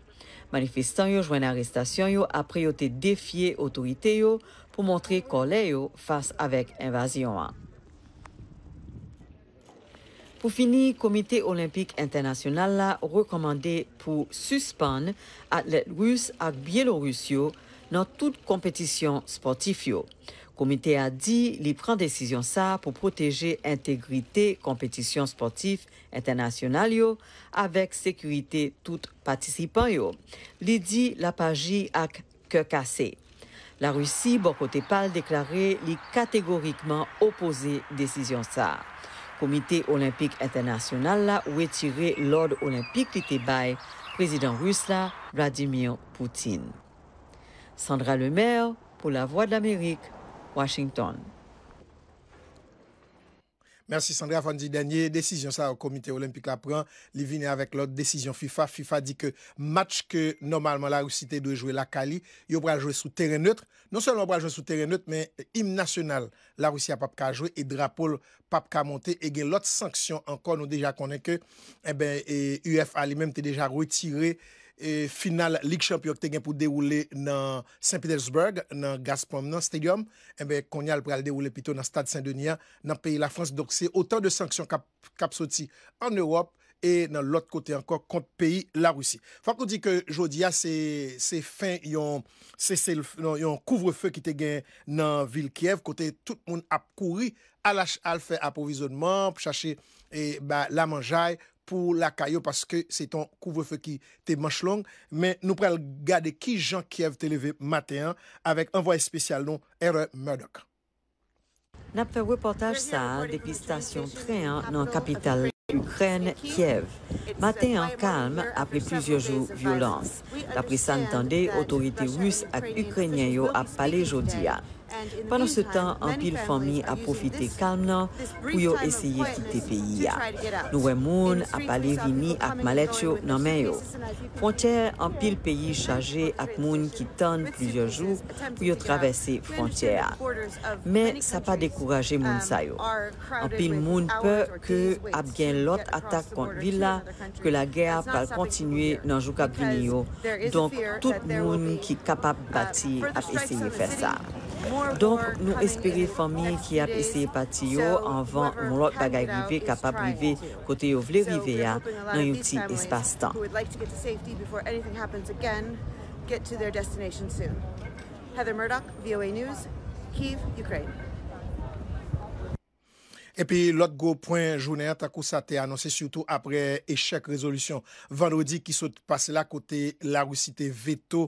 Manifestanyo jwen arrestasyon yo apre yo te defye otorite yo pou montre kon le yo fase avek invasyon an. Pour finir, Comité olympique international a recommandé pour suspendre athlètes russes et biélorusses dans toute compétition sportive. Comité a dit qu'il prend décision ça pour protéger intégrité compétition sportive internationale avec sécurité les participants. Il dit la page a que cassé. La Russie, bon côté pâle, déclaré les catégoriquement opposé décision ça. Komite Olimpik Etanasyonal la ou etire Lord Olimpik Litebay, Prezident Rus la, Vladimir Poutine. Sandra Lemaire, pou la Voix d'Amérique, Washington. Mersi Sandra Fondi denye. Desisyon sa o komite olympik la pran. Li vine avèk lot. Desisyon FIFA. FIFA di ke match ke normalman la roussi te dwe jwe la Kali. Yo bra jwe sou teren neutre. Non selon bra jwe sou teren neutre. Men im nasyonal la roussi a pap ka jwe. E drapol pap ka monte. E gen lot sanksyon ankon nou deja konen ke. E eh ben UFA li menm te deja retire. E final Ligue Champion te gen pou deroule nan St-Petersburg, nan Gaspom, nan Stegom. Eh Konya al pral deroule pito nan Stade Saint-Denis, nan Pays la France. Donk se otan de sanksyon kapsoti an Europe e nan lot kote ankon konti Pays la Russie. Fakon di ke jodi a ah, se fin yon kouvrefeu non, ki te gen nan Ville-Kiev. Kote tout moun ap kouri al fè aprovizonman pou chache la eh manjaï. pou lakay yo paske se ton kouve fe ki te manch long. Men nou prel gade ki jan Kiev te leve maten an avek an voye spesyal non erre mardok. Nap fe reportaj sa depistasyon tre an nan kapital Ukren Kiev. Maten an kalm apre plusieurs jou violans. La pri san tende otorite rus ak Ukrenye yo ap pale jodia. Panan se tan, an pil fami ap profite kalm nan pou yo esye fite peyi ya. Nouwe moun ap ale vini ak malet yo nanmen yo. Frontier an pil peyi chaje ak moun ki tan plusieurs jou pou yo travesse frontier ya. Men, sa pa dekouraje moun sayo. An pil moun pe ke ap gen lot atak kont villa ke la gea pal kontinye nanjou kabini yo. Donk, tout moun ki kapap bati ap esye fese a. Donk nou espere famye ki ap eseye pati yo anvan mwot bagay rive kapap rive kote yo vle rive ya nan yoti espastan. Heather Murdoch, VOA News, Kyiv, Ukraine. Epi lot gopwen jounenya tako sa te anonsen syoutou apre eshek rezolusyon. Vandredi ki sote pase la kote la rousite veto.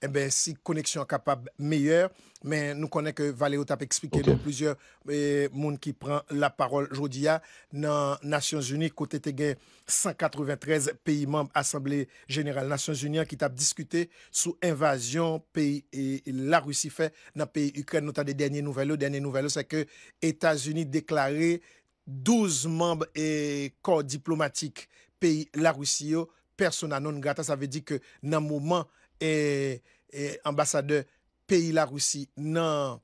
Eh si koneksyon akapab meyèr, men nou konen ke Valeo tap eksplike eh, moun ki pran la parol jodi ya ah, nan Nasyon Zuni kote te gen 193 peyi mamb Assemble General Nasyon Zuni an ki tap diskute sou invasyon peyi la Roussi fe nan peyi Ukren notan de denye nouvelo, denye nouvelo se ke Etas Zuni deklare 12 mamb e kor diplomatik peyi la Roussi yo persona non gata, sa ve di ke nan mouman E, e ambasade peyi la Roussi nan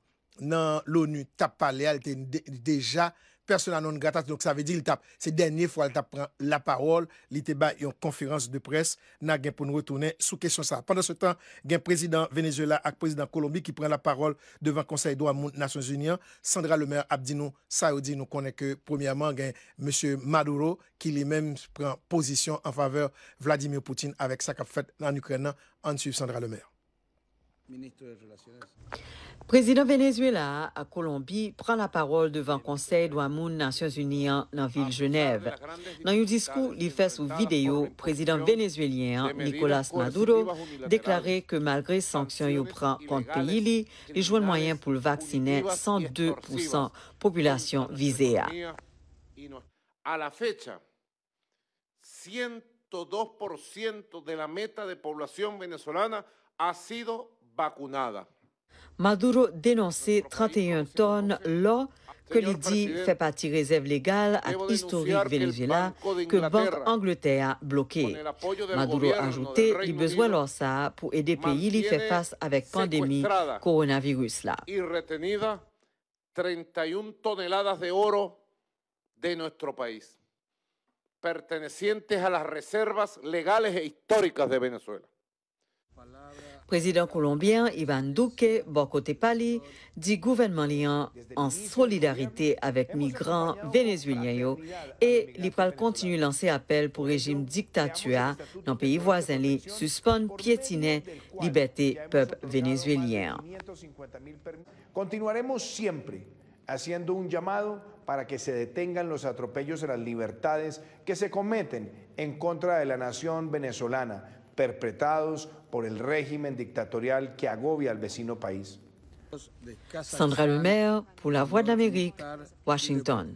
l'ONU tap pale al ten deja Persona non gata, donc sa ve di li tap, se denye fwa li tap pran la parol, li te ba yon konferans de pres, na gen pou nou retounen sou kesyon sa. Pendan se tan gen prezident venezuela ak prezident kolombi ki pran la parol devan konsey doan moun nasyon jenian, Sandra Lemaire ap di nou sa ou di nou konen ke poumyaman gen monsye Maduro ki li men pran posisyon an faveur Vladimir Poutine avek sa kap fèt nan Ukraina, an tsyiv Sandra Lemaire. Le Président Venezuela à Colombie prend la parole devant le Conseil d'Ouamoun Nations Unies dans la ville Genève. Dans un discours, il fait sous vidéo, le président vénézuélien Nicolas Maduro déclarait que malgré sanctions qu'il prend contre pays, il joue le moyen pour le vacciner 102 population visée. À la fecha, 102% de la meta de venezolana vacunada. Maduro dénonçait 31 tonnes d'or que l'IDI fait partie réserve légale à historique Venezuela que Banque Angleterre a bloqué. Maduro a ajouté qu'il besoin de ça pour aider pays qui fait face avec pandémie coronavirus là. 31 toneladas de oro de notre pays pertenecientes a las reservas legales et históricas de Venezuela. Président colombien Ivan Duque Bocotepali dit gouvernement liant en solidarité avec migrants vénézuéliens et l'IPAL continue lancer appel pour régime dictature dans pays voisins les suspendre piétiner liberté peuple vénézuélien. Continuaremos siempre haciendo un llamado para que se detengan los atropellos a las libertades que se cometen en contra de la nación venezolana perpetrados por el régimen dictatorial qui agobia al vecino pays. Sandra Lemaire, pour la Voix d'Amérique, Washington.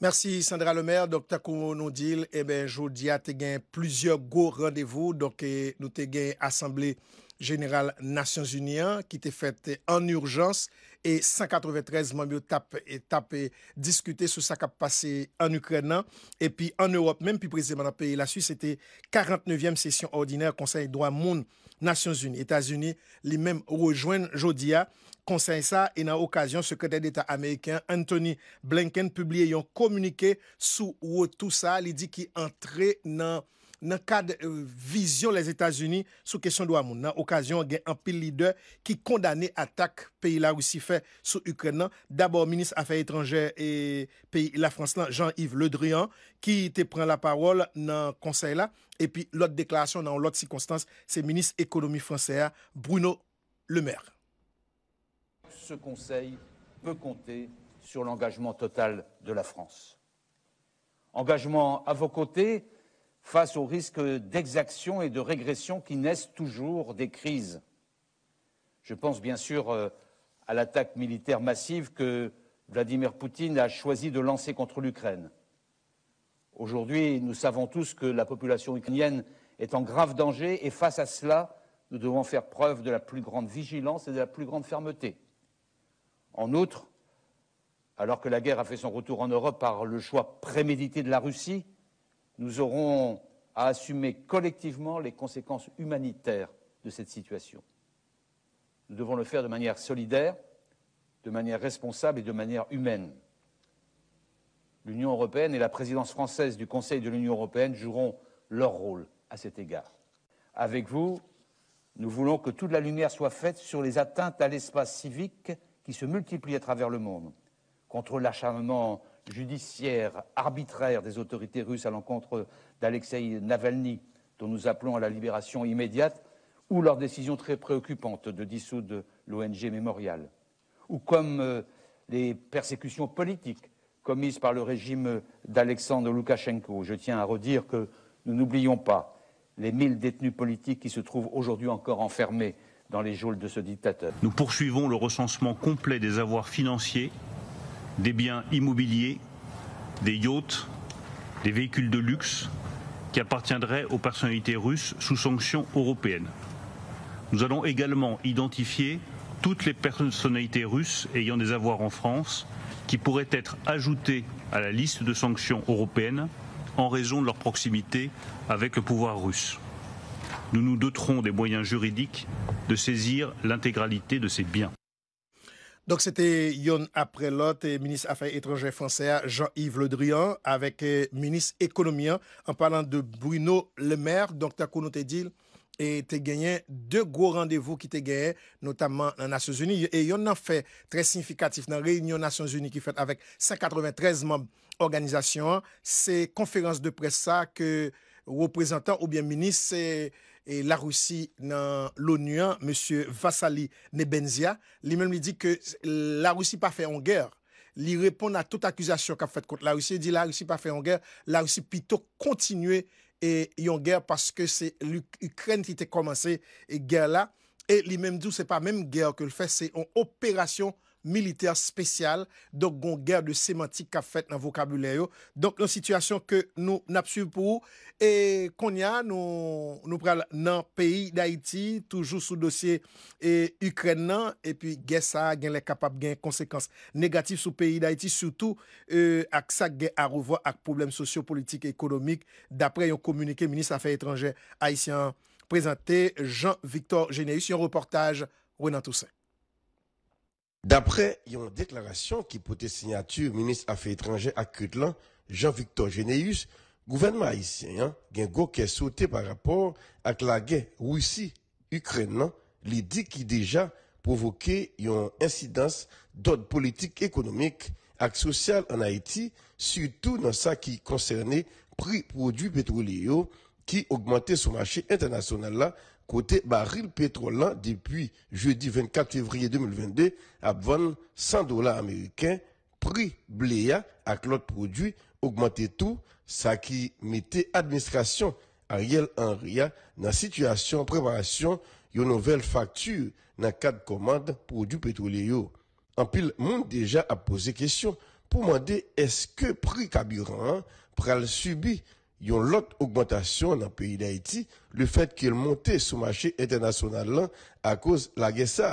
Merci Sandra Lemaire. Docteur t'as nous dit, eh bien, aujourd'hui, tu plusieurs gros rendez-vous. Donc, eh, nous avons Assemblée générale Nations Unies hein, qui était faite en urgence E 193 manbyo tap e tap e diskute sou sa kap pase an Ukraina. E pi an Europe men, pi prezidman api la Suisse, ete 49e session ordinaire konsey doan moun, Nasyon Zuni, Etasuni, li men wou joen Jodia. Konsey sa, e nan okasyon, sekretary d'Etat Ameriken, Anthony Blinken, publie yon komunike sou wou tou sa. Li di ki antre nan... cadre de euh, vision vision les états unis sous question de amoun. Occasion okasyon pile un lider qui qui pays pays la Russie fait sur l'Ukraine. D'abord, ministre Ministre Affaires étrangères et pays la France Jean-Yves Le Drian, qui te prend la parole conseil conseil là. Et puis l'autre déclaration dans l'autre circonstance, c'est Ministre économie française, Bruno Le Maire. Ce conseil peut compter sur l'engagement total de la France. Engagement à vos côtés, face aux risques d'exaction et de régression qui naissent toujours des crises. Je pense bien sûr euh, à l'attaque militaire massive que Vladimir Poutine a choisi de lancer contre l'Ukraine. Aujourd'hui, nous savons tous que la population ukrainienne est en grave danger et face à cela, nous devons faire preuve de la plus grande vigilance et de la plus grande fermeté. En outre, alors que la guerre a fait son retour en Europe par le choix prémédité de la Russie, nous aurons à assumer collectivement les conséquences humanitaires de cette situation. Nous devons le faire de manière solidaire, de manière responsable et de manière humaine. L'Union européenne et la présidence française du Conseil de l'Union européenne joueront leur rôle à cet égard. Avec vous, nous voulons que toute la lumière soit faite sur les atteintes à l'espace civique qui se multiplient à travers le monde, contre l'acharnement judiciaire arbitraire des autorités russes à l'encontre d'Alexei Navalny, dont nous appelons à la libération immédiate, ou leur décision très préoccupante de dissoudre l'ONG Mémorial, ou comme euh, les persécutions politiques commises par le régime d'Alexandre Loukachenko. Je tiens à redire que nous n'oublions pas les mille détenus politiques qui se trouvent aujourd'hui encore enfermés dans les geôles de ce dictateur. Nous poursuivons le recensement complet des avoirs financiers des biens immobiliers, des yachts, des véhicules de luxe qui appartiendraient aux personnalités russes sous sanctions européennes. Nous allons également identifier toutes les personnalités russes ayant des avoirs en France qui pourraient être ajoutées à la liste de sanctions européennes en raison de leur proximité avec le pouvoir russe. Nous nous doterons des moyens juridiques de saisir l'intégralité de ces biens. Donc c'était Yon après l'autre, ministre Affaires étrangères français Jean-Yves Le Drian avec euh, ministre économique, en parlant de Bruno Le Maire. Donc t'as te dit et as gagné deux gros rendez-vous qui t'es gagné notamment dans les Nations Unies et Yon en fait très significatif dans la réunion Nations Unies qui fait avec 193 membres organisation, c'est conférence de presse ça que représentant ou bien ministre et la Russie dans l'ONU, hein, M. Vassali Nebenzia, lui-même lui dit que la Russie pas fait en guerre. Il répond à toute accusation qu'a faite contre la Russie. Il dit la Russie pas fait en guerre. La Russie plutôt continuer et en guerre parce que c'est l'Ukraine qui a commencé et guerre là. Et lui-même dit c'est pas même guerre que le fait, c'est une opération militer spesyal, donk gon ger de semantik kap fet nan vokabuleyo. Donk nan situasyon ke nou napsu pou. E kon ya, nou pral nan peyi da iti, toujou sou dosye Ukren nan, epi gen sa gen lè kapap gen konsekans negatif sou peyi da iti, sou tou euh, ak sa gen arouvo ak problem sosyo-politik ekonomik, dapre yon komunike Ministre Afèr Etranjè Aisyen prezante, Jean-Victor Genelis, yon reportaj, renan tout sa. Dapre yon deklarasyon ki pote sinyatur Ministre Afi Etranje ak Kütlan, Jean-Victor Généus, Gouvernement Haitien yon gen go ke sote par rapport ak la gen Roussi-Ukraine lan, non? li di ki deja provoke yon insidans dot politik ekonomik ak sosyal an Haiti, sutou nan sa ki konserne pri-produ petrou li yo ki augmante sou machè internasyonal la Kote baril petrolan depi jeudi 24 evriye 2022 apvan 100 dola Ameriken, pri bleya ak lot prodwi augmante tou sa ki mete administrasyon a riel an ria nan sityasyon prebarasyon yo novelle faktur nan kat komande prodwi petroleyo. Anpil moun deja ap pose kesyon pou mande eske pri kabiran pral subi Yon lot augmentation nan peyi d'Haïti, le fèt ki yon monte sou machè etenasyonal lan a koz la gesa.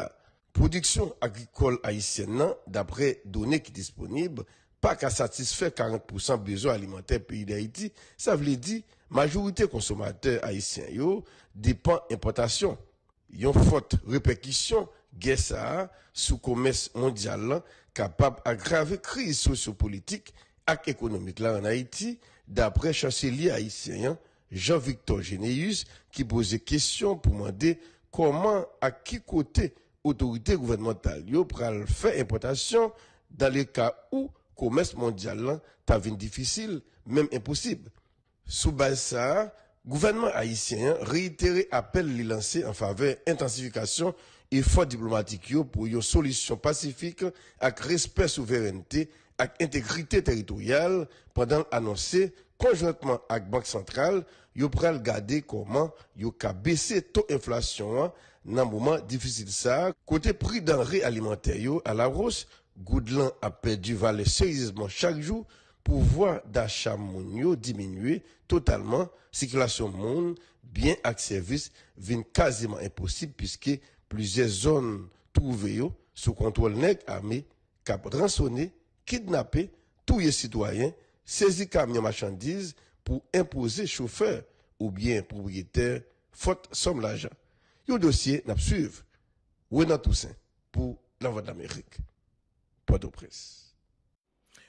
Produksyon agrikol Haitien nan, d'apre donè ki disponib, pa ka satisfè 40% bezon alimentè peyi d'Haïti, sa vle di, majorite konsomater Haitien yo, depan importasyon. Yon fote repekisyon gesa sou komès mondial lan, kapab agrave kriz sosyo-politik ak ekonomik lan an Haïti, d'après chancelier haïtien Jean-Victor Généus, qui posait question pour demander comment, à qui côté autorité gouvernementale yo pral importation dans les cas où commerce mondial est difficile, même impossible. Sous base ça, gouvernement haïtien réitéré appel lancé en faveur intensification et force diplomatique pour une solution pacifique avec respect souveraineté ak integrite teritorial padan anonse konjotman ak bank sentral, yo pral gade koman yo ka bese ton inflasyon nan mouman difisil sa. Kote pri dan re alimentaryo a la ros, goudlan apè di valè serizisman chak jou pou vwa d'acham moun yo diminwe totalman sikilasyon moun, bien ak servis vin kazeman imposib piske plize zon touve yo sou kontwol nek ame kap dransonne kidnapper tous les citoyens, saisir camion marchandises pour imposer chauffeur ou bien propriétaire faute somme l'argent. Le dossier n'a pas suivi. Toussaint pour la de l'Amérique.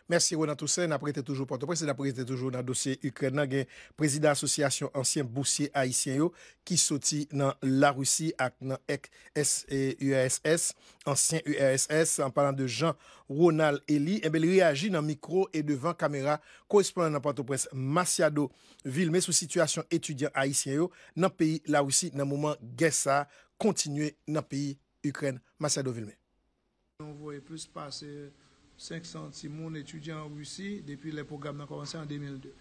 Mersi Ronald Toussaint, na prete toujou Port-au-Presse, na prete toujou nan dosye Ukraina gen prezident asosyasyon ansyen boussye Aisyen yo ki soti nan La Roussi ak nan ek S.E.U.A.S.S. Ansyen U.A.S.S. an palan de Jean Ronald Eli, eh en bel reagi nan mikro e devan kamera korespondan nan Port-au-Presse Masiado Vilme sou sityasyon etudyan Aisyen yo nan peyi La Roussi nan mouman gen sa kontinuye nan peyi Ukraina Masiado Vilme. On voye plus pa se... 506 moun etudyan wisi depi le program nan komanse an 2002.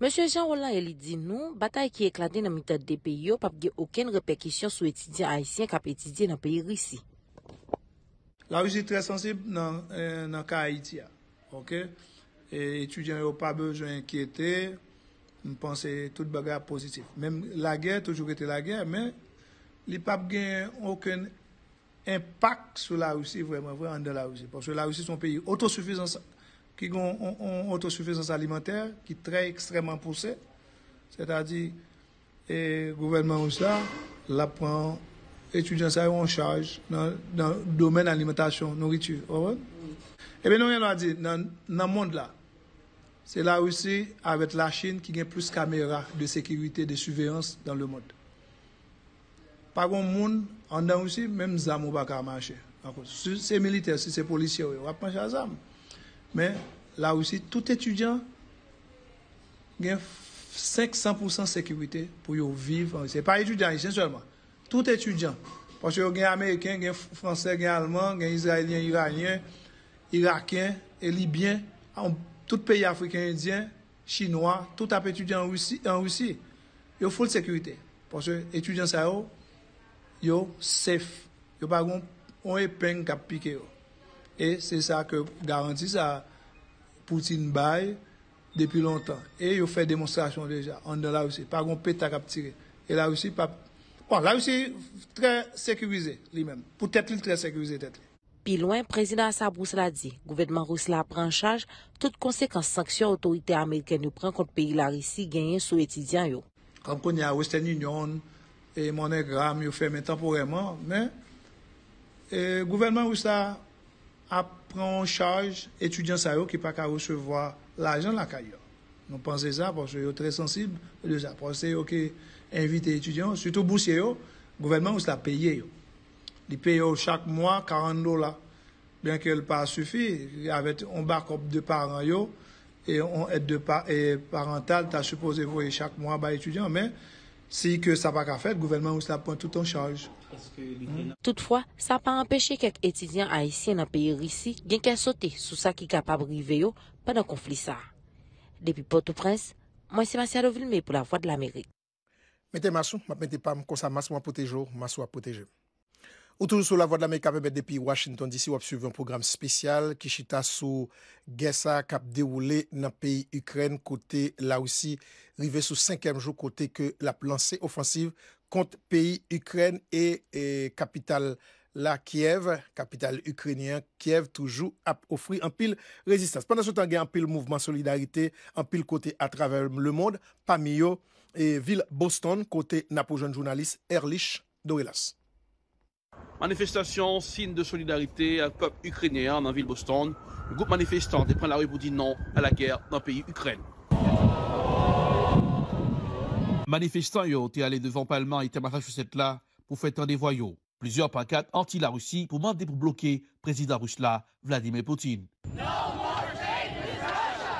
Monsen Jean-Roulin elidin nou, batay ki eklade nan mitad de peyo pap gen oken repekisyon sou etidyan Haitien kap etidyan nan peyi risi. La risi tre sensib nan ka euh, Haitia. Etudyan yo pa bejou enkyete, mpense tout bagar pozitif. Mem la ger, toujou gete la ger, men li pap gen oken... empak sou la roussi vwèman, vwèman de la roussi. Pò sou la roussi son peyi. Oto soufizans alimentèr ki tre ekstreman pousè. Se ta di, e gouvenman roussa la pran etudiansayon chaj nan domè nan alimentasyon nouritü. Ebe eh nou yon la di nan mond la. Se la roussi avèt la chine ki gen plus kamera de sekirite de souveyans dan le mond. Paron moun An dan ou si, menm zanm ou baka manche. An kon, se militer, se se polisye ou yo, wap manche a zanm. Men, la ou si, tout etudyan, gen 500% sekurite pou yo vive an ou si. Se pa etudyan, jen selman. Tout etudyan. Ponche yo gen Ameriken, gen Fransè, gen Alman, gen Izraelien, Iranien, Iraken, e Libyen, an tout peyi Afriken, Indien, Chinwa, tout ap etudyan an ou si, yo ful sekurite. Ponche yo etudyan sa yo, yo sef. Yo pa goun on e peng kap pike yo. E se sa ke garanti sa poutin bay depi lontan. E yo fe demonstrasyon deja an de la russi. Pa goun peta kap tire. E la russi pa... Bon, la russi tre sekurize li men. Po tet li tre sekurize tet li. Pi loin, prezident Sabou Saladi, gouvernement russi la pran chaj, tout konsekans sanksyon otorite Ameriken yo pran kont peyi la russi genyen sou etidyan yo. Kamp kon ya russi teni nyon, e mwone gram yo fèm etamporeman, men, e gouvenman ou sa ap pran chaj etudyan sa yo ki pa ka ou se vwa la ajan la kaj yo. Nou panse zan, panse yo tre sensib, le zan, panse yo ki evite etudyan, suto bousye yo, gouvenman ou sa peye yo. Li peye yo chak mwa, karan do la, ben ke l pa sufi, avet on bakop de paran yo, e on et de parantal, ta supose vwe chak mwa ba etudyan, men, Si ke sa pa ka fèd, gouvenman ou sa pon tout an chanj. Toutfwa, sa pa an peche kek etizyan a esyen an peyer isi gen ken sote sou sa ki ka pa briveyo pan an konflisa. Depi Port-au-Prince, mwen seman siya dovilme pou la voie de l'Amerik. Mwen te masou, mwen te pa mwen konsa masou an potejou, masou an potejou. Ou toujou sou la vo de la Mekap, ebe depi Washington DC ou ap suvi an program spesyal. Kishita sou gesa kap devoule nan peyi Ukren kote la ou si rive sou 5e jou kote ke la planse ofansiv kont peyi Ukren e kapital e la Kiev, kapital Ukrenyen Kiev toujou ap ofri an pil rezistans. Pendan sou tangen an pil mouvman solidarite, an pil kote a traverm le mod, Pamio e vil Boston kote napo joun jounalis Erlich Dorilas. Manifestation, signe de solidarité à peuple ukrainien dans la ville de Boston. Le groupe manifestant déprend la rue pour dire non à la guerre dans le pays Ukraine. Manifestants ont été allés devant Palma et cette là pour faire des voyous. Plusieurs pancartes anti la Russie pour demander pour bloquer président russe Vladimir Poutine.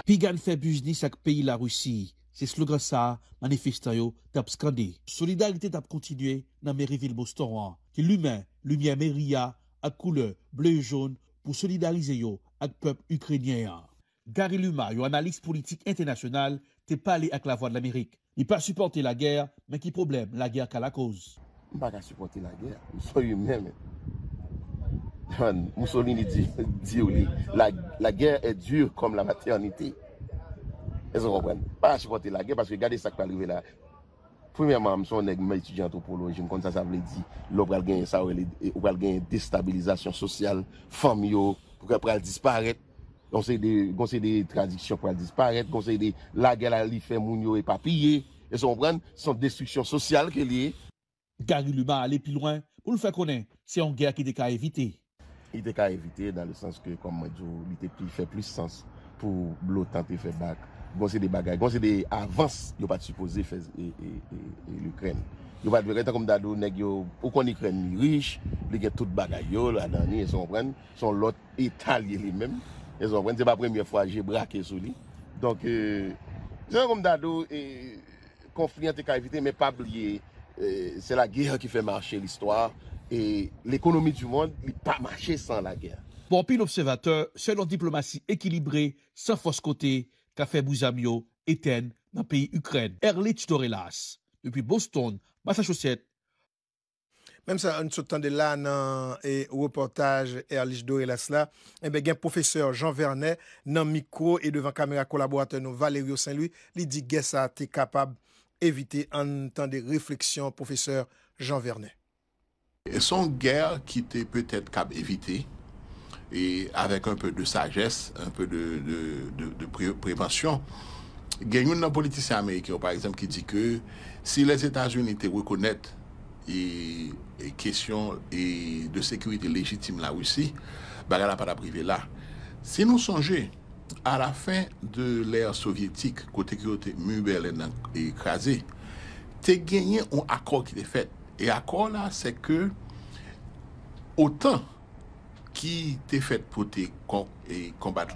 Pigan fait business avec pays la Russie. C'est slogan ça, manifestants ont tap scandé. Solidarité tap continuer dans de Boston. Hein. ki lumen lumen meriya ak koule ble joun pou solidarize yo ak pep Ukrenyen an. Gary Luma, yo analist politik internasyonal, te pale ak la vo de l'Amerik. I pa supporte la ger, men ki problem la ger ka la koz. I pa supporte la ger, msou yu men, msou lini di ou li, la ger e djur kom la materniti. E zon repwen, pa supporte la ger, paske gade sa kwa leve la... Fou mè mè mè son ek mè itudyantou pou lò, jen kon sa sa vle di lò pral genye sa ou lè, ou pral genye destabilizasyon sosyal, fam yo, pou kè pral disparet, gonsè de tradisyon pral disparet, gonsè de la gèl alifè moun yo e pa piye, e son bran son destryksyon sosyal ke liye. Garil l'uma ale pi loin, ou l'fè konen, se yon gèr ki de ka evite. I de ka evite dan le sens ke kom mè djou, li te pi fè plus sens pou blotante fe bak. c'est des bagages, c'est des avances, ils pas supposé faire l'Ukraine. Ils pas devraient comme d'ado nèg yo ou qu'on Ukraine riche, ils a tout bagaille yo la dernière ils sont prendre sont l'autre italien les mêmes. Ils s'en prendre c'est pas la première fois j'ai braqué sur lui. Donc euh, c'est comme d'ado et conflit qu'à éviter mais pas oublier euh, c'est la guerre qui fait marcher l'histoire et l'économie du monde n'est pas marché sans la guerre. Pour pile observateur, selon diplomatie équilibrée, sans fausse côté, kafe bouzamyo eten nan peyi Ukren. Erlich Dorelas, epi Boston, basa chosyet. Mem sa an sou tande la nan e woportaj Erlich Dorelas la, ebe gen profeseur Jean Vernet nan mikro e devan kamera kolaboratè nou Valerio Saint-Louis, li di gen sa te kapab evite an tande refleksyon profeseur Jean Vernet. E son gen ki te peutet kap evite e avek an pe de sajes, an pe de prebasyon, genyoun nan politisyen Amerikyo, par exemple, ki di ke, si les Etats-Unis te rekounet, e kesyon, e de sekwiti lejitim la wisi, ba gara pa la prive la, se nou sonje, a la fin de l'er sovyetik, ko te krio te mubele nan ekrazi, te genyen ou akor ki te fet, e akor la, se ke, otan, qui était faite pour combattre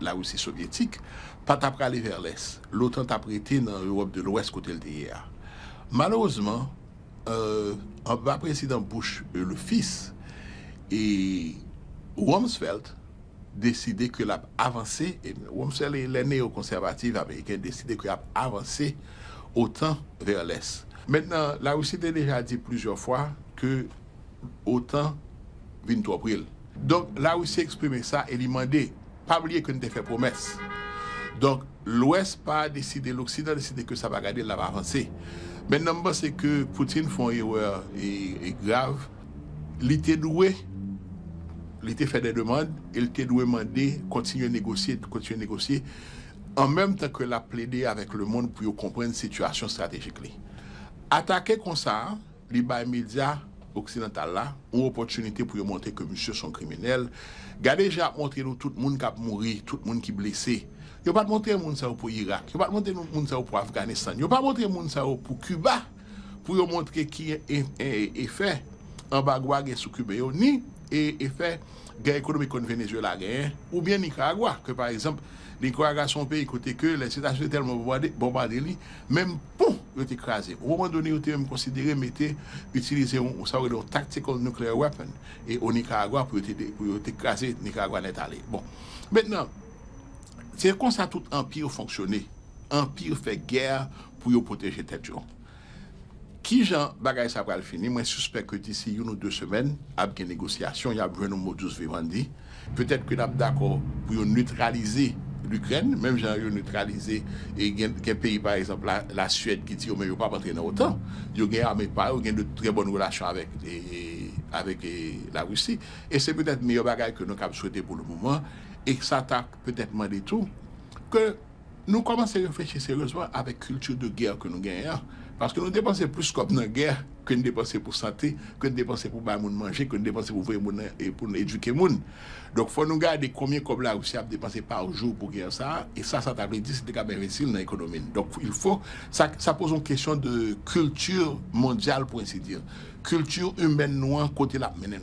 la Russie soviétique, pas après aller vers l'Est. L'OTAN t'a prêté dans l'Europe de l'Ouest côté de e Malheureusement, euh, président Bush, euh, le fils, et Rumsfeld décidé que l'a avancé, et Rumsfeld et les néoconservateurs américains décidaient que l'a avancé autant vers l'Est. Maintenant, la Russie a déjà dit plusieurs fois que autant 23 avril. Donc, la s'est exprimé ça et lui demandé, pas oublier que nous fait promesse. Donc, l'Ouest pas décidé, l'Occident a décidé que ça va garder, là va avancer. Maintenant, c'est que Poutine fait une erreur et, grave. Il était doué, il était fait des demandes, il était doué demander, continuer à négocier, continuer à négocier, en même temps que l'a plaidé avec le monde pour comprendre la situation stratégique. Attaquer comme ça, les médias occidental la, ou opotunite pou yo montre ke musye son kriminel, gadeja ap montre nou tout moun kap mouri, tout moun ki blese, yo pat montre moun sa ou pou Irak, yo pat montre moun sa ou pou Afganistan, yo pat montre moun sa ou pou Cuba, pou yo montre ki efè, e, e, e ambagwa gen sou Kubeyo ni, efè gen ekonomikon Venezuela gen, ou bien Nicaragua, ke par exemple, Ni kwa aga son pe, kote ke, le sitasyon telman bombade li, menm pou yote ekrase. Ou wendeni yote menm konsidere, mette, utilize ou sawe do tactical nuclear weapon, e ou ni kwa agwa pou yote ekrase, ni kwa agwa net ale. Bon, mennen, se kon sa tout empire fonksyone, empire fe gyer pou yote poteje tet jou. Ki jan bagay sa pral fini, mwen suspect ke disi yon ou de semen, ap gen negosyasyon, yon ap renou modouz ve mandi, petet ki nan ap dakor pou yote neutralize l'Ukraine, mèm jan yon neutralize ke peyi par exemple la Suède ki ti yon mè yon pa patre nan otan yon gen an mè pa yon gen de tre bon relasyon avèk la Roussi e se pèdèt mè yon bagay ke nou kap souwete pou l'oumouman e sa tak pèdèt mè de tou ke nou komanse refleche seriosman avèk kultou de ger ke nou gen yon Parce que nous dépensez plus comme dans la guerre que nous dépensez pour santé, que nous dépensez pour baille moun manger, que nous dépensez pour éduquer moun. Donc, il faut nous garder combien comme là ou si on ne dépense pas au jour pour guerre ça. Et ça, ça t'applique 10 de gabin récille dans l'économie. Donc, il faut, ça pose une question de culture mondiale, pour ainsi dire. Culture humaine noire côté la ménène.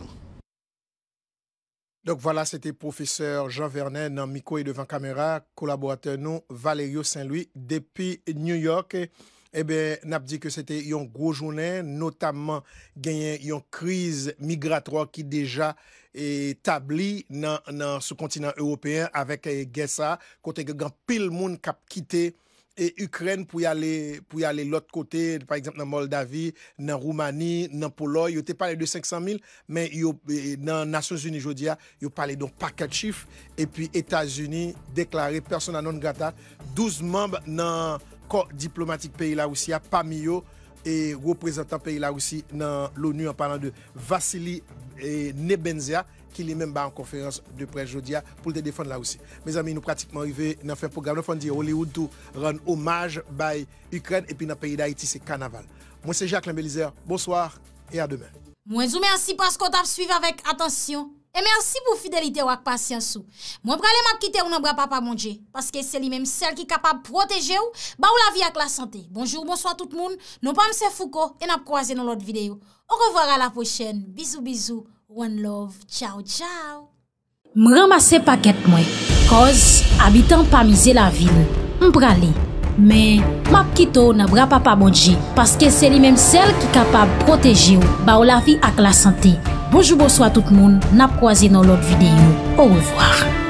Donc, voilà, c'était professeur Jean Vernet nan Miko et devant caméra, collaborateur non Valérieau Saint-Louis depuis New York et Ebe, eh nap di ke se te yon gro jounen, notamman genyen yon kriz migratoi ki deja etabli nan se kontinant europeen avek e, Gessa, kote gen gen pil moun kap kite e Ukren pou yale lot kote, par eksemp nan Moldavi, nan Roumani, nan Polo, yo te pale de 500 mil, men yo e, nan Nasyon Zuni jodi ya, yo pale don paket chif, epi Etasuni deklare personan non gata, 12 mamb nan... ko diplomatik peyi la wisi a, pa miyo, e woprezentant peyi la wisi nan l'ONU anparnan de Vasily eh, Nebenzia, ki li men ba an konferans de prej jodia pou te defon la wisi. Mez ami, nou pratikman yve nan fe program, nan fon diye Hollywood tou ran omaj bay Ukren, epi nan peyi da Haiti se kanaval. Mwen se Jacques Lambellizer, bonsoir, e a demen. Mwen zoumen ansi paskot ap suive avèk, atansyon. E mersi pou fidelite wak pasyansou. Mwen prale map kite ou nan non, bra papa moun dje. Paske se li menm sel ki kapab proteje ou, ba ou la vi ak la sante. Bonjou, monswa tout moun. Non pa mse fuko en ap kwaze nan lot videyo. On revwara la pochen. Bizou, bizou. One love. Tchow, tchow. Mwen ramase paket mwen. Koz, abitan pa mize la vil. Mwen prale. Men, map kite ou nan bra papa moun dje. Paske se li menm sel ki kapab proteje ou, ba ou la vi ak la sante. Bojou bo swa tout moun, nap kwa zi nan lot videyo. Ouwezwa.